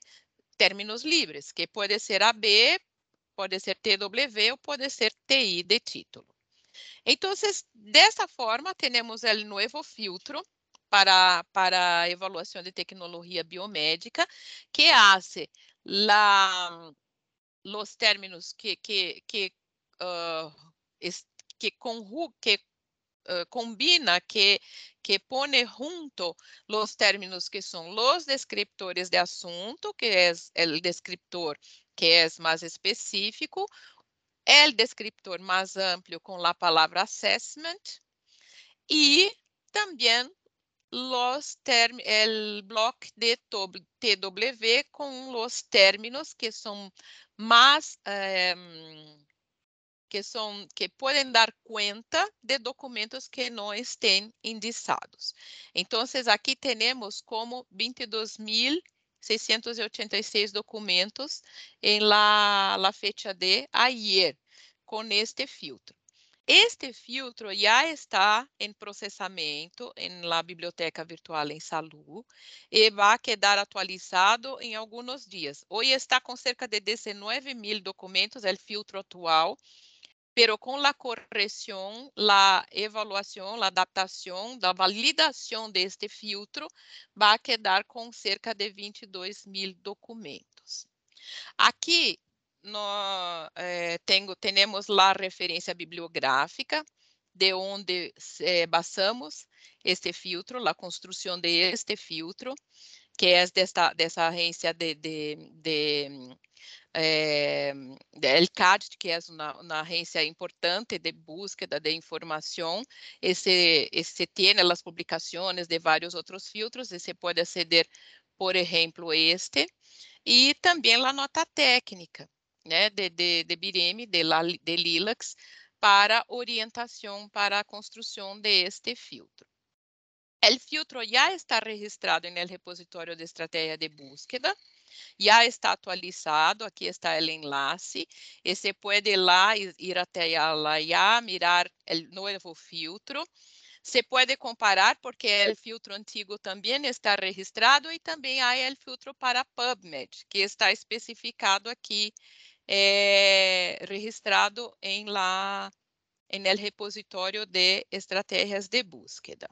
términos livres, que pode ser AB, pode ser TW ou pode ser TI de título. Então, dessa forma, temos o novo filtro para, para evaluação de tecnologia biomédica, que hace los términos que, que, que, uh, que, conju, que Uh, combina, que, que põe junto os términos que são os descriptores de assunto, que é o descriptor que é mais específico, o é descriptor mais amplo com a palavra assessment e também los term, o bloco de TW com os términos que são mais eh, que são que podem dar conta de documentos que não estejam indexados. Então, aqui temos como 22.000 686 documentos em la, la fecha de ayer, com este filtro. Este filtro já está em processamento na biblioteca virtual em Salu e vai quedar atualizado em alguns dias. Hoje está com cerca de 19 mil documentos, é o filtro atual, pero com a correção, a evaluação, a adaptação, a validação deste filtro, vai quedar com cerca de 22 mil documentos. Aqui no, eh, temos a referência bibliográfica de onde eh, basamos este filtro, a construção de filtro, que é desta, dessa agência de, de, de eh, el CAD, que é uma, uma agência importante de búsqueda de informação, esse, esse tem as publicações de vários outros filtros, e pode aceder, por exemplo, este, e também a nota técnica, né, de, de, de BIREM, de, de Lilacs, para orientação para a construção deste filtro. O filtro já está registrado no el de estratégia de búsqueda, já está atualizado, aqui está o enlace, e você pode lá ir até lá já, mirar o novo filtro, se pode comparar porque o filtro antigo também está registrado e também há o filtro para PubMed, que está especificado aqui, eh, registrado em lá, no repositório de estratégias de búsqueda.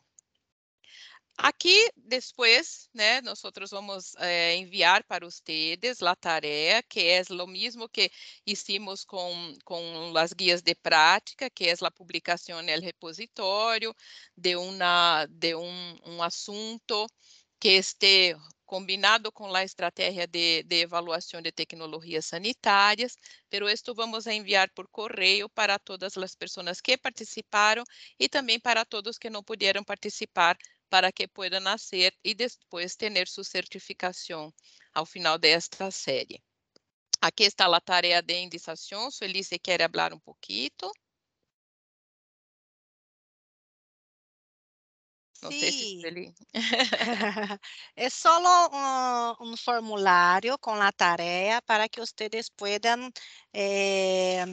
Aqui, depois, né, nós vamos eh, enviar para vocês a tarefa, que é o mesmo que hicimos com, com as guias de prática, que é a publicação no repositório de, uma, de um, um assunto que esté combinado com a estratégia de, de evaluação de tecnologias sanitárias, pero esto vamos a enviar por correio para todas as pessoas que participaram e também para todos que não puderam participar para que pueda nascer e depois ter sua certificação ao final desta série. Aqui está a tarefa de indicação. Sueli, se quer falar um pouquinho? Não sí. só um uh, formulário com a tarefa para que vocês possam eh,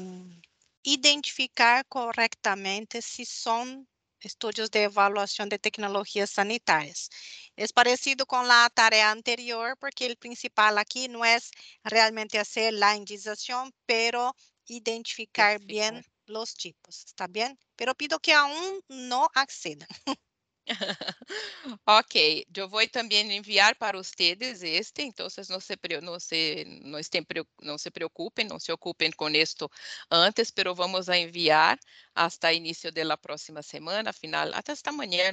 identificar correctamente se são estudios de evaluación de tecnologías sanitarias. Es parecido con la tarea anterior porque el principal aquí no es realmente hacer la indización, pero identificar, identificar. bien los tipos, ¿está bien? Pero pido que aún no accedan. ok, eu vou também enviar para vocês este, então vocês não se, não, se, não, não se preocupem, não se ocupem com isto antes, pero vamos a enviar até início da próxima semana, final, até esta manhã,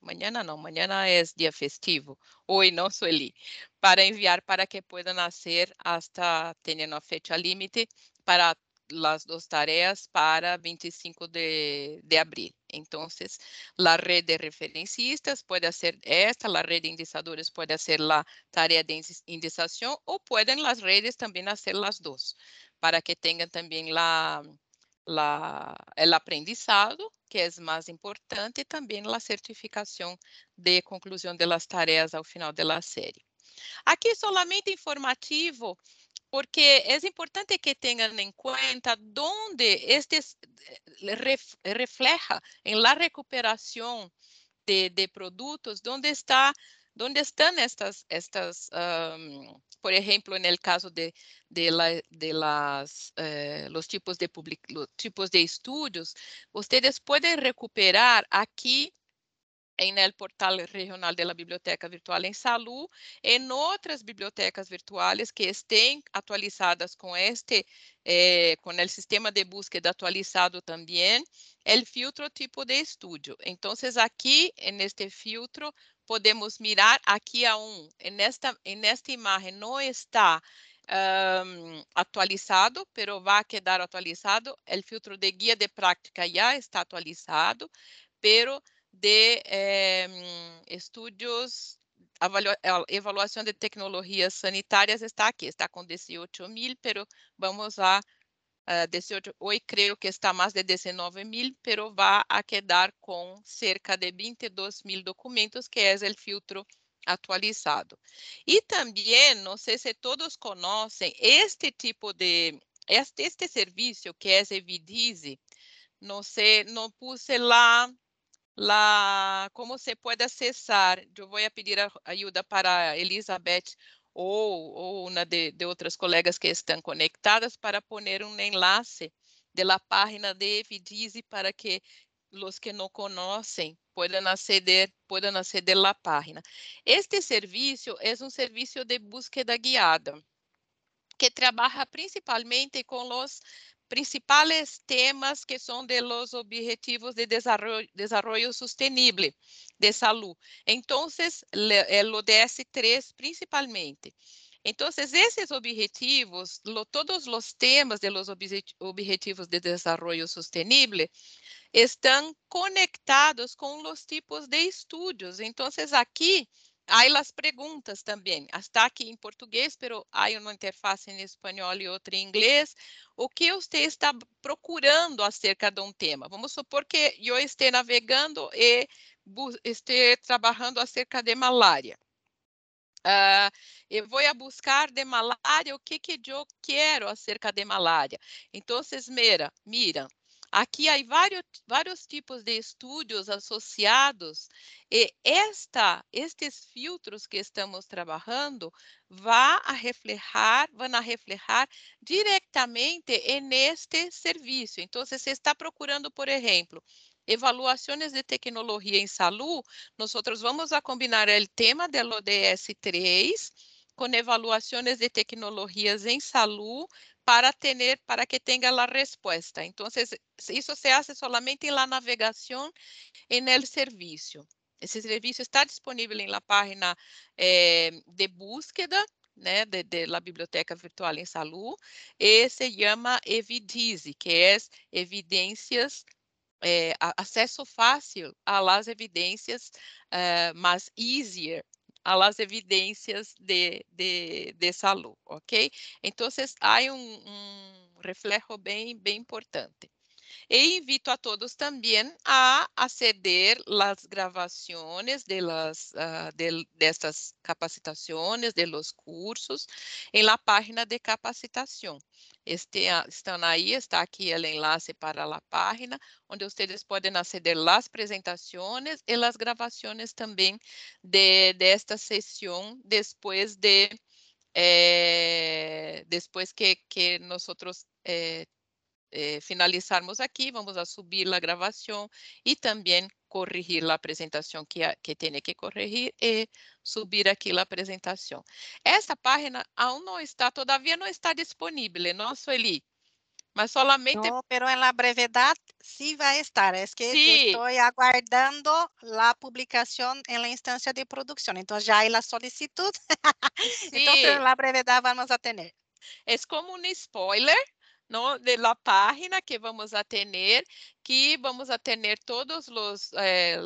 mañana não, mañana é dia festivo, hoy no, Sueli, para enviar para que nascer, até hasta, teniendo fecha límite, para las dos tareas para 25 de, de abril. Entonces, la red de referencistas puede hacer esta, la red de indexadores puede hacer la tarea de indexación o pueden las redes también hacer las dos, para que tengan también la, la, el aprendizado, que es más importante, y también la certificación de conclusión de las tareas al final de la serie. Aqui solamente informativo porque é importante que tenham em conta onde este eh, ref, refleja em la recuperação de, de produtos, onde está onde estão estas, estas um, por exemplo, no caso de, de, la, de las, eh, los, tipos de public, los tipos de estudos, vocês podem recuperar aqui em el portal regional de la Biblioteca Virtual em Salud, em outras bibliotecas virtuales que estén atualizadas com este, eh, con el sistema de búsqueda atualizado também, el filtro tipo de estúdio. então aqui, en este filtro podemos mirar aqui aún, um esta, en imagem imagen está um, atualizado, pero vai quedar atualizado, el filtro de guia de prática já está atualizado, pero de eh, mm, estudos, avaliação de tecnologias sanitárias está aqui, está com 18 mil, pero vamos a uh, 18, hoy que está mais de 19 mil, pero vai a quedar com cerca de 22 mil documentos, que é o filtro atualizado. E também, não sei se todos conhecem, este tipo de, este, este serviço que é Evidize, não sei, não puse lá lá como você pode acessar. Eu vou pedir ajuda para Elizabeth ou, ou uma de, de, outras colegas que estão conectadas para pôr um enlace da página de Evidize para que os que não conhecem possam aceder puedan aceder à página. Este serviço é um serviço de búsqueda guiada que trabalha principalmente com os principais temas que são de los objetivos de desarrollo, desarrollo sostenible de salud. Entonces, el ODS 3 principalmente. Entonces, esses objetivos, lo, todos os temas de los objetivos de desarrollo sostenible estão conectados com os tipos de estudos. Então, aqui Aí as perguntas também. Está aqui em português, pero aí uma interface em espanhol e outra em inglês. O que você está procurando acerca de um tema? Vamos supor que eu esteja navegando e esteja trabalhando acerca de malária. Uh, eu vou a buscar de malária o que que eu quero acerca de malária. Então, mira, mira, Aqui há vários, vários tipos de estudos associados e esta, estes filtros que estamos trabalhando a reflejar, vão a reflejar diretamente neste serviço. Então, se você está procurando, por exemplo, evaluações de tecnologia em saúde, nós vamos a combinar o tema do ODS 3 com evaluações de tecnologias em salud para ter para que tenha a resposta. Então isso se hace solamente na navegação e no serviço. Esse serviço está disponível na página eh, de búsqueda né, de, de, la Biblioteca Virtual em Salud, e eh, se chama Evidize, que é evidências, eh, acesso fácil às evidências eh, mais easier, às evidências de, de, de ok? Então, há um, um reflexo bem, bem importante. E invito a todos também a aceder às gravações de las, uh, de, capacitações, de los cursos, em la página de capacitação estão aí, está aqui o enlace para a página, onde vocês podem aceder às apresentações e às gravações também de desta de sessão depois de eh, depois que que nós eh, eh, finalizarmos aqui, vamos a subir a gravação e também corrigir a apresentação que, que tem que corrigir e eh, subir aqui a apresentação. Essa página aún não está, todavia não está disponível, não, ele, Mas somente Não, pero en la brevedad sí va a estar. Es que sí. estou aguardando a publicação en la instancia de producción. Entonces já hay la solicitud. Então, en la brevedad vamos a tener. Es como um spoiler, no, de la página que vamos a ter, que vamos a ter todos os, eh,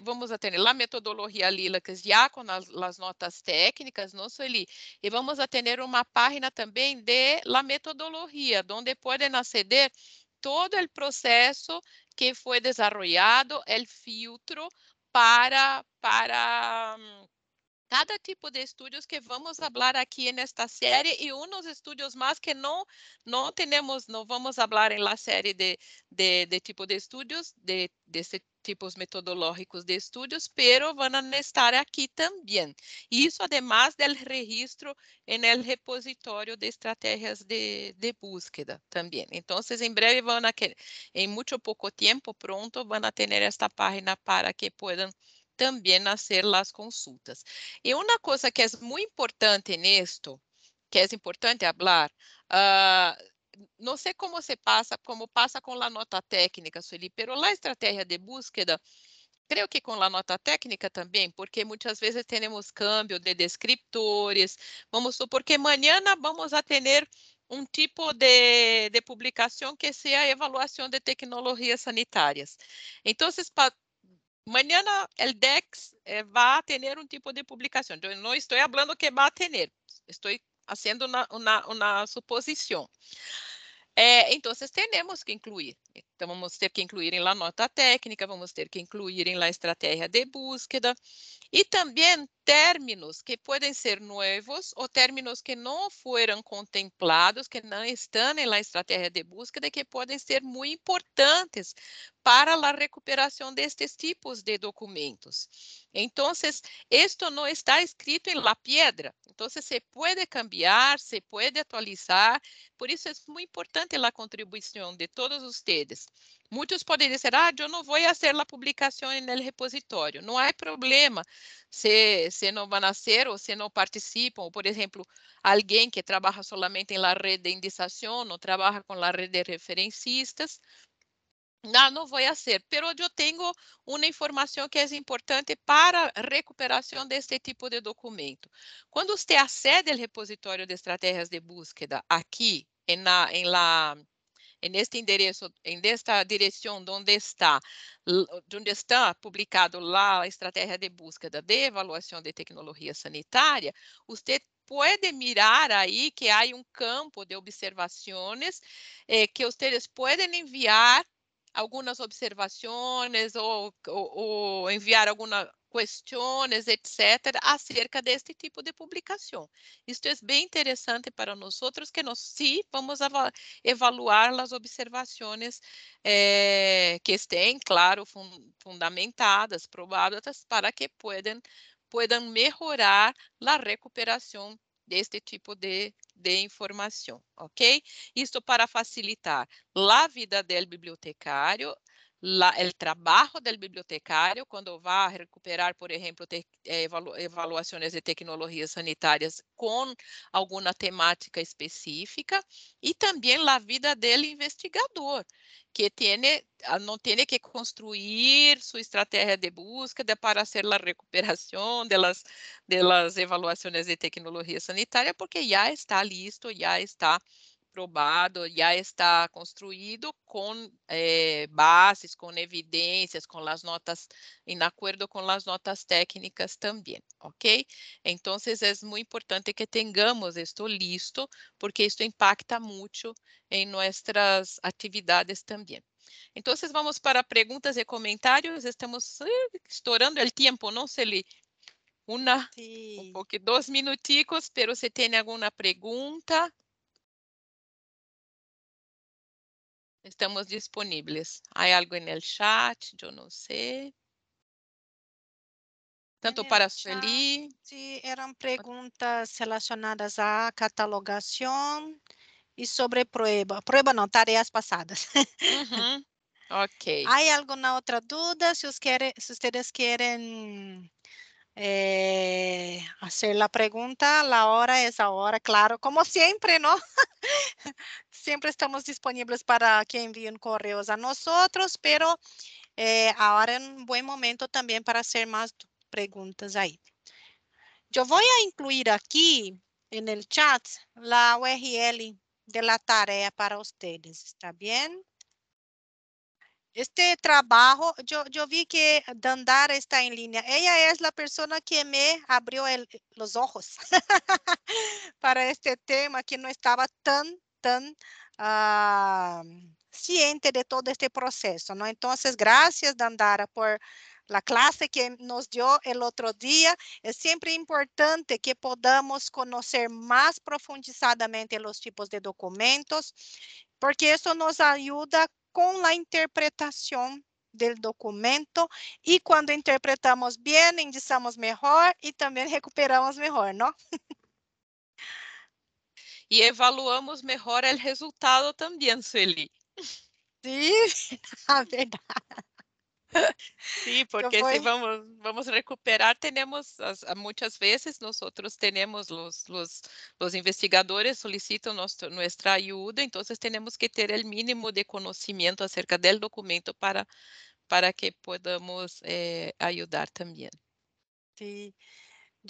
vamos a ter a metodologia Lila, que já com as, as notas técnicas, não só ali, e vamos a ter uma página também de la metodologia, onde podem aceder todo o processo que foi desenvolvido, o filtro para para mm, cada tipo de estudos que vamos falar aqui esta série e uns estudos mais que não não temos não vamos falar em la série de, de, de, tipo de estudos de desse tipos metodológicos de estudos, pero van a estar aqui também. Isso, además del registro en el repositório de estratégias de, de búsqueda também. Então, em breve, van a, em muito pouco tempo, pronto, van a ter esta página para que puedan também hacer é las consultas. e uma coisa que é muito importante nisto que é importante falar uh, ah, não sei como se passa, como passa com a nota técnica, Sueli, mas a estratégia de búsqueda, creio que com a nota técnica também, porque muitas vezes temos câmbio de descriptores, vamos supor que amanhã vamos a ter um tipo de, de publicação que seja a evaluação de tecnologias sanitárias. Então, Mañana el DEX eh, va a tener un tipo de publicación. Yo no estoy hablando que va a tener, estoy haciendo una, una, una suposición. Eh, entonces, tenemos que incluir então, vamos ter que incluírem lá nota técnica, vamos ter que incluírem lá estratégia de búsqueda e também términos que podem ser novos ou términos que não foram contemplados, que não estão na estratégia de búsqueda, que podem ser muito importantes para a recuperação destes tipos de documentos. Então, isto não está escrito em la piedra. Então, se pode cambiar, se pode atualizar. Por isso, é muito importante a contribuição de todos vocês muitos podem dizer, ah, eu não vou fazer a publicação no repositório. Não há problema se, se não vão nascer ou se não participam. Ou, por exemplo, alguém que trabalha somente em la rede de indicação ou trabalha com a rede de referencistas. Não, ah, não vou fazer, mas eu tenho uma informação que é importante para a recuperação deste tipo de documento. Quando você acede ao repositório de estratégias de búsqueda aqui, em la, em la é neste endereço, enderezo, é en esta dirección está, onde está publicado lá a estratégia de búsqueda de evaluação de tecnologia sanitária, você pode mirar aí que há um campo de observações eh, que vocês podem enviar algumas observações ou, ou, ou enviar alguma questões, etc., acerca deste tipo de publicação. Isto é bem interessante para nós outros, que nós sim vamos avaliar as observações eh, que estén, claro, fundamentadas, probadas, para que possam melhorar a recuperação deste tipo de, de informação, ok? Isto para facilitar a vida do bibliotecário la, el trabajo del bibliotecario cuando va a recuperar, por ejemplo, te, eh, evalu, evaluaciones de tecnologías sanitarias con alguna temática específica y también la vida del investigador, que tiene, ah, no tiene que construir su estrategia de búsqueda para hacer la recuperación de las, de las evaluaciones de tecnología sanitaria porque ya está listo, ya está probado, já está construído com eh, bases, com evidências, com as notas, em acordo com as notas técnicas também, ¿ok? Então, é muito importante que tenhamos isto listo, porque isso impacta muito em nossas atividades também. Então, vamos para perguntas e comentários. Estamos eh, estourando o tempo, não Celi? Una, sí. un poco, dos minuticos, pero se tiene alguna pregunta. Estamos disponíveis. Há algo no chat? Eu não sei. Tanto para a Sueli. Eram perguntas relacionadas à catalogação e sobre prueba. Prueba não, tarefas passadas. Uhum. Ok. Há alguma outra dúvida? Se, os querem, se vocês querem Eh, hacer la pregunta, la hora es ahora, claro, como siempre, ¿no? siempre estamos disponibles para que envíen correos a nosotros, pero eh, ahora es un buen momento también para hacer más preguntas ahí. Yo voy a incluir aquí en el chat la URL de la tarea para ustedes, ¿está bien? Este trabalho, eu vi que Dandara está em línea. Ella é a pessoa que me abriu os olhos para este tema, que não estava tão tão uh, ah, ciente de todo este processo. Então, Entonces, graças Dandara, por a classe que nos deu el outro dia. É sempre importante que podamos conhecer mais profundizadamente os tipos de documentos, porque isso nos ajuda com a interpretação do documento e quando interpretamos bem indicamos melhor e também recuperamos melhor, não? E evaluamos melhor o resultado também, Sueli. Sim, a verdade sim então porque se assim vamos, vamos recuperar, tenemos muitas vezes nós outros tenemos os os os investigadores solicitam nossa ajuda então entonces tenemos que ter o mínimo de conhecimento acerca del documento para, para que podamos eh, também Sim, Sí,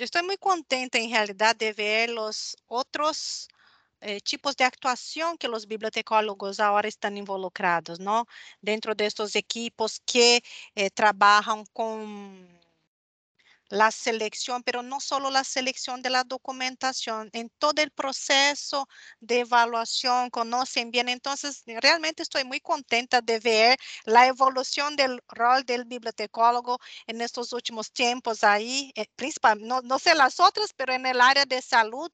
estou muito contente em realidade de ver os outros Eh, tipos de actuación que los bibliotecólogos ahora están involucrados, ¿no? Dentro de estos equipos que eh, trabajan con la selección, pero no solo la selección de la documentación, en todo el proceso de evaluación, conocen bien. Entonces, realmente estoy muy contenta de ver la evolución del rol del bibliotecólogo en estos últimos tiempos ahí, eh, principalmente, no, no, sé las otras, pero en el área de salud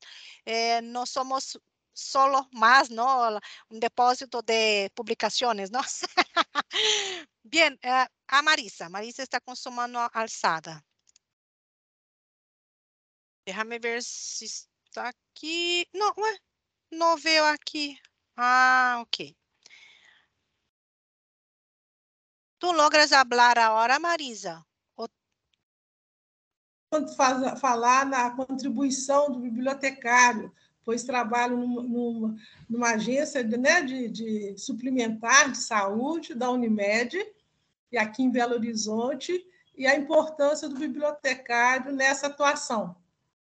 eh, no somos solo más, ¿no? Un depósito de publicaciones, ¿no? Bien, uh, a Marisa. Marisa está consumando alzada. Déjame ver si está aqui. Não, eh, não veio aqui. Ah, ok. Tu logras falar agora, Marisa? Quando falar na contribuição do bibliotecário pois trabalho numa, numa agência né, de, de, suplementar de saúde da Unimed, e aqui em Belo Horizonte, e a importância do bibliotecário nessa atuação.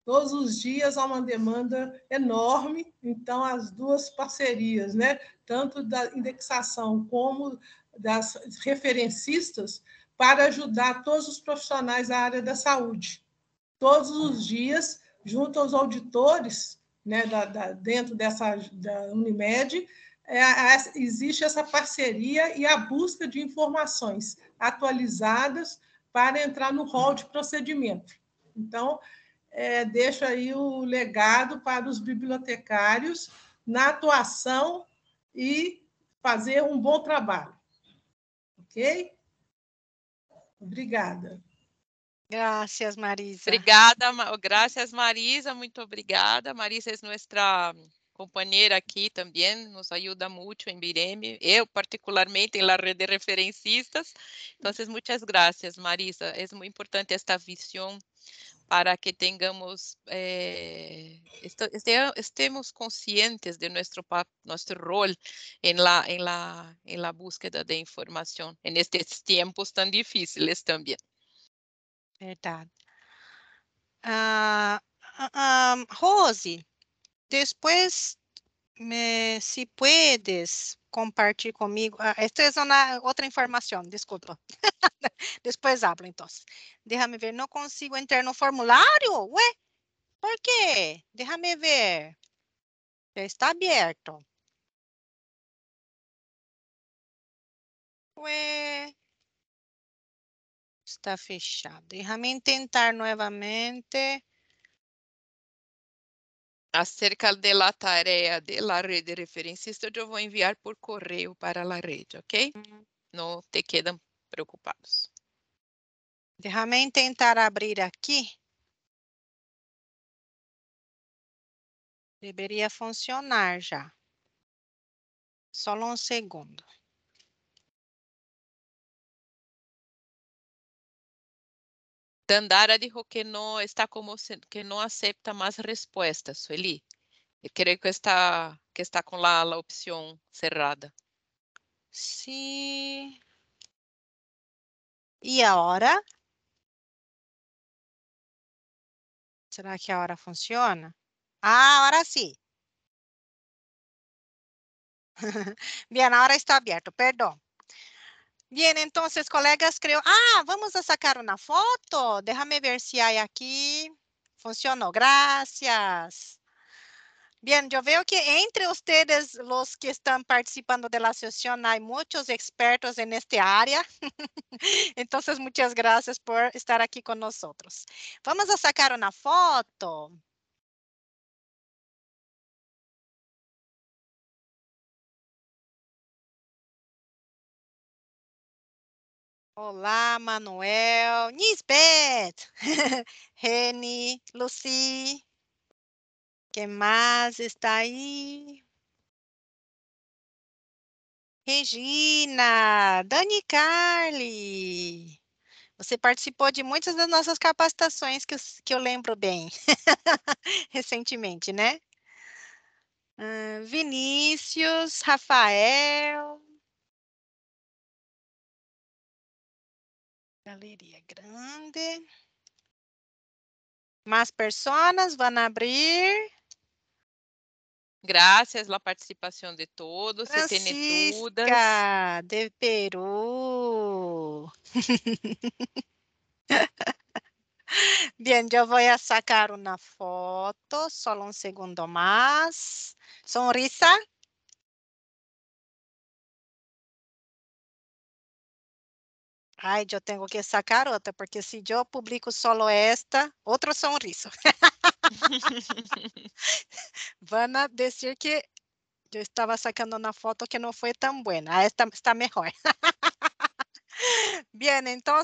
Todos os dias há uma demanda enorme, então as duas parcerias, né, tanto da indexação como das referencistas, para ajudar todos os profissionais da área da saúde. Todos os dias, junto aos auditores, né, da, da, dentro dessa da Unimed, é, existe essa parceria e a busca de informações atualizadas para entrar no rol de procedimento. Então, é, deixo aí o legado para os bibliotecários na atuação e fazer um bom trabalho. Ok? Obrigada. Obrigada, Marisa. Obrigada, graças, Marisa, muito obrigada. Marisa é nossa companheira aqui também, nos ajuda muito em Bireme, eu particularmente em la rede de referencistas. Então, muitas graças, Marisa. É muito importante esta visão para que tenhamos, eh, est estemos conscientes de nosso nosso rol em la, em la, em la búsqueda de informação em estes tempos tão difíceis também. Verdade. Ah, um, ah, ah, Rose, depois, me, si puedes comigo, ah, esta é outra informação. Desculpa. Depois, abro. Então, deixa me ver, Não consigo entrar no formulário. ué, ¿por deixa me ver. Está aberto. Ué, Está fechado. Déjame tentar novamente. Acerca da tarefa da rede de referência. Isso eu vou enviar por correio para a rede, ok? Não te quedam preocupados. Déjame tentar abrir aqui. Deveria funcionar já. Só um segundo. Tandara dijo que no está como que no acepta más respuestas, Sueli. Creo que está que está con la, la opción cerrada. Sí. E agora? Será que agora funciona? Ah, ahora sí. Bien, ahora está abierto, perdón. Bien, entonces, colegas, creo... Ah, vamos a sacar una foto. Déjame ver si hay aquí. Funcionó, gracias. Bien, yo veo que entre ustedes, los que están participando de la sesión, hay muchos expertos en esta área. entonces, muchas gracias por estar aquí con nosotros. Vamos a sacar una foto. Olá, Manuel, Nisbet, Reni, Lucy. Quem mais está aí? Regina, Dani Carli. Você participou de muitas das nossas capacitações que eu, que eu lembro bem, recentemente, né? Uh, Vinícius, Rafael, galeria grande. Mais pessoas vão abrir. Graças pela participação de todos. Francisca, de Peru. Bem, eu vou sacar uma foto, só um segundo mais. Sonrisa. ai, eu tenho que sacar outra porque se eu publico solo esta, outro sonriso. Van a que eu estava sacando uma foto que não foi tão boa, Esta ah, está melhor. Bem, então,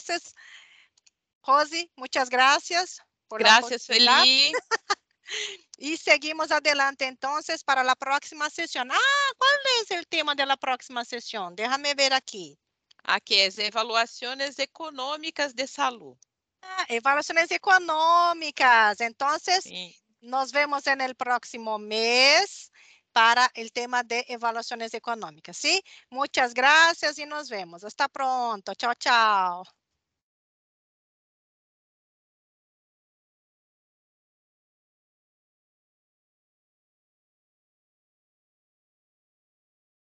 Rosy, muitas graças. Graças gracias, Feli. seguimos adelante então, para a próxima sessão. Ah, qual é o tema de próxima próxima deixa Déjame ver aqui. Aqui é evaluações econômicas de saúde. Ah, evaluações econômicas. Então, nos vemos no próximo mês para o tema de evaluações econômicas, sim muitas graças e nos vemos. Está pronto. Tchau, tchau.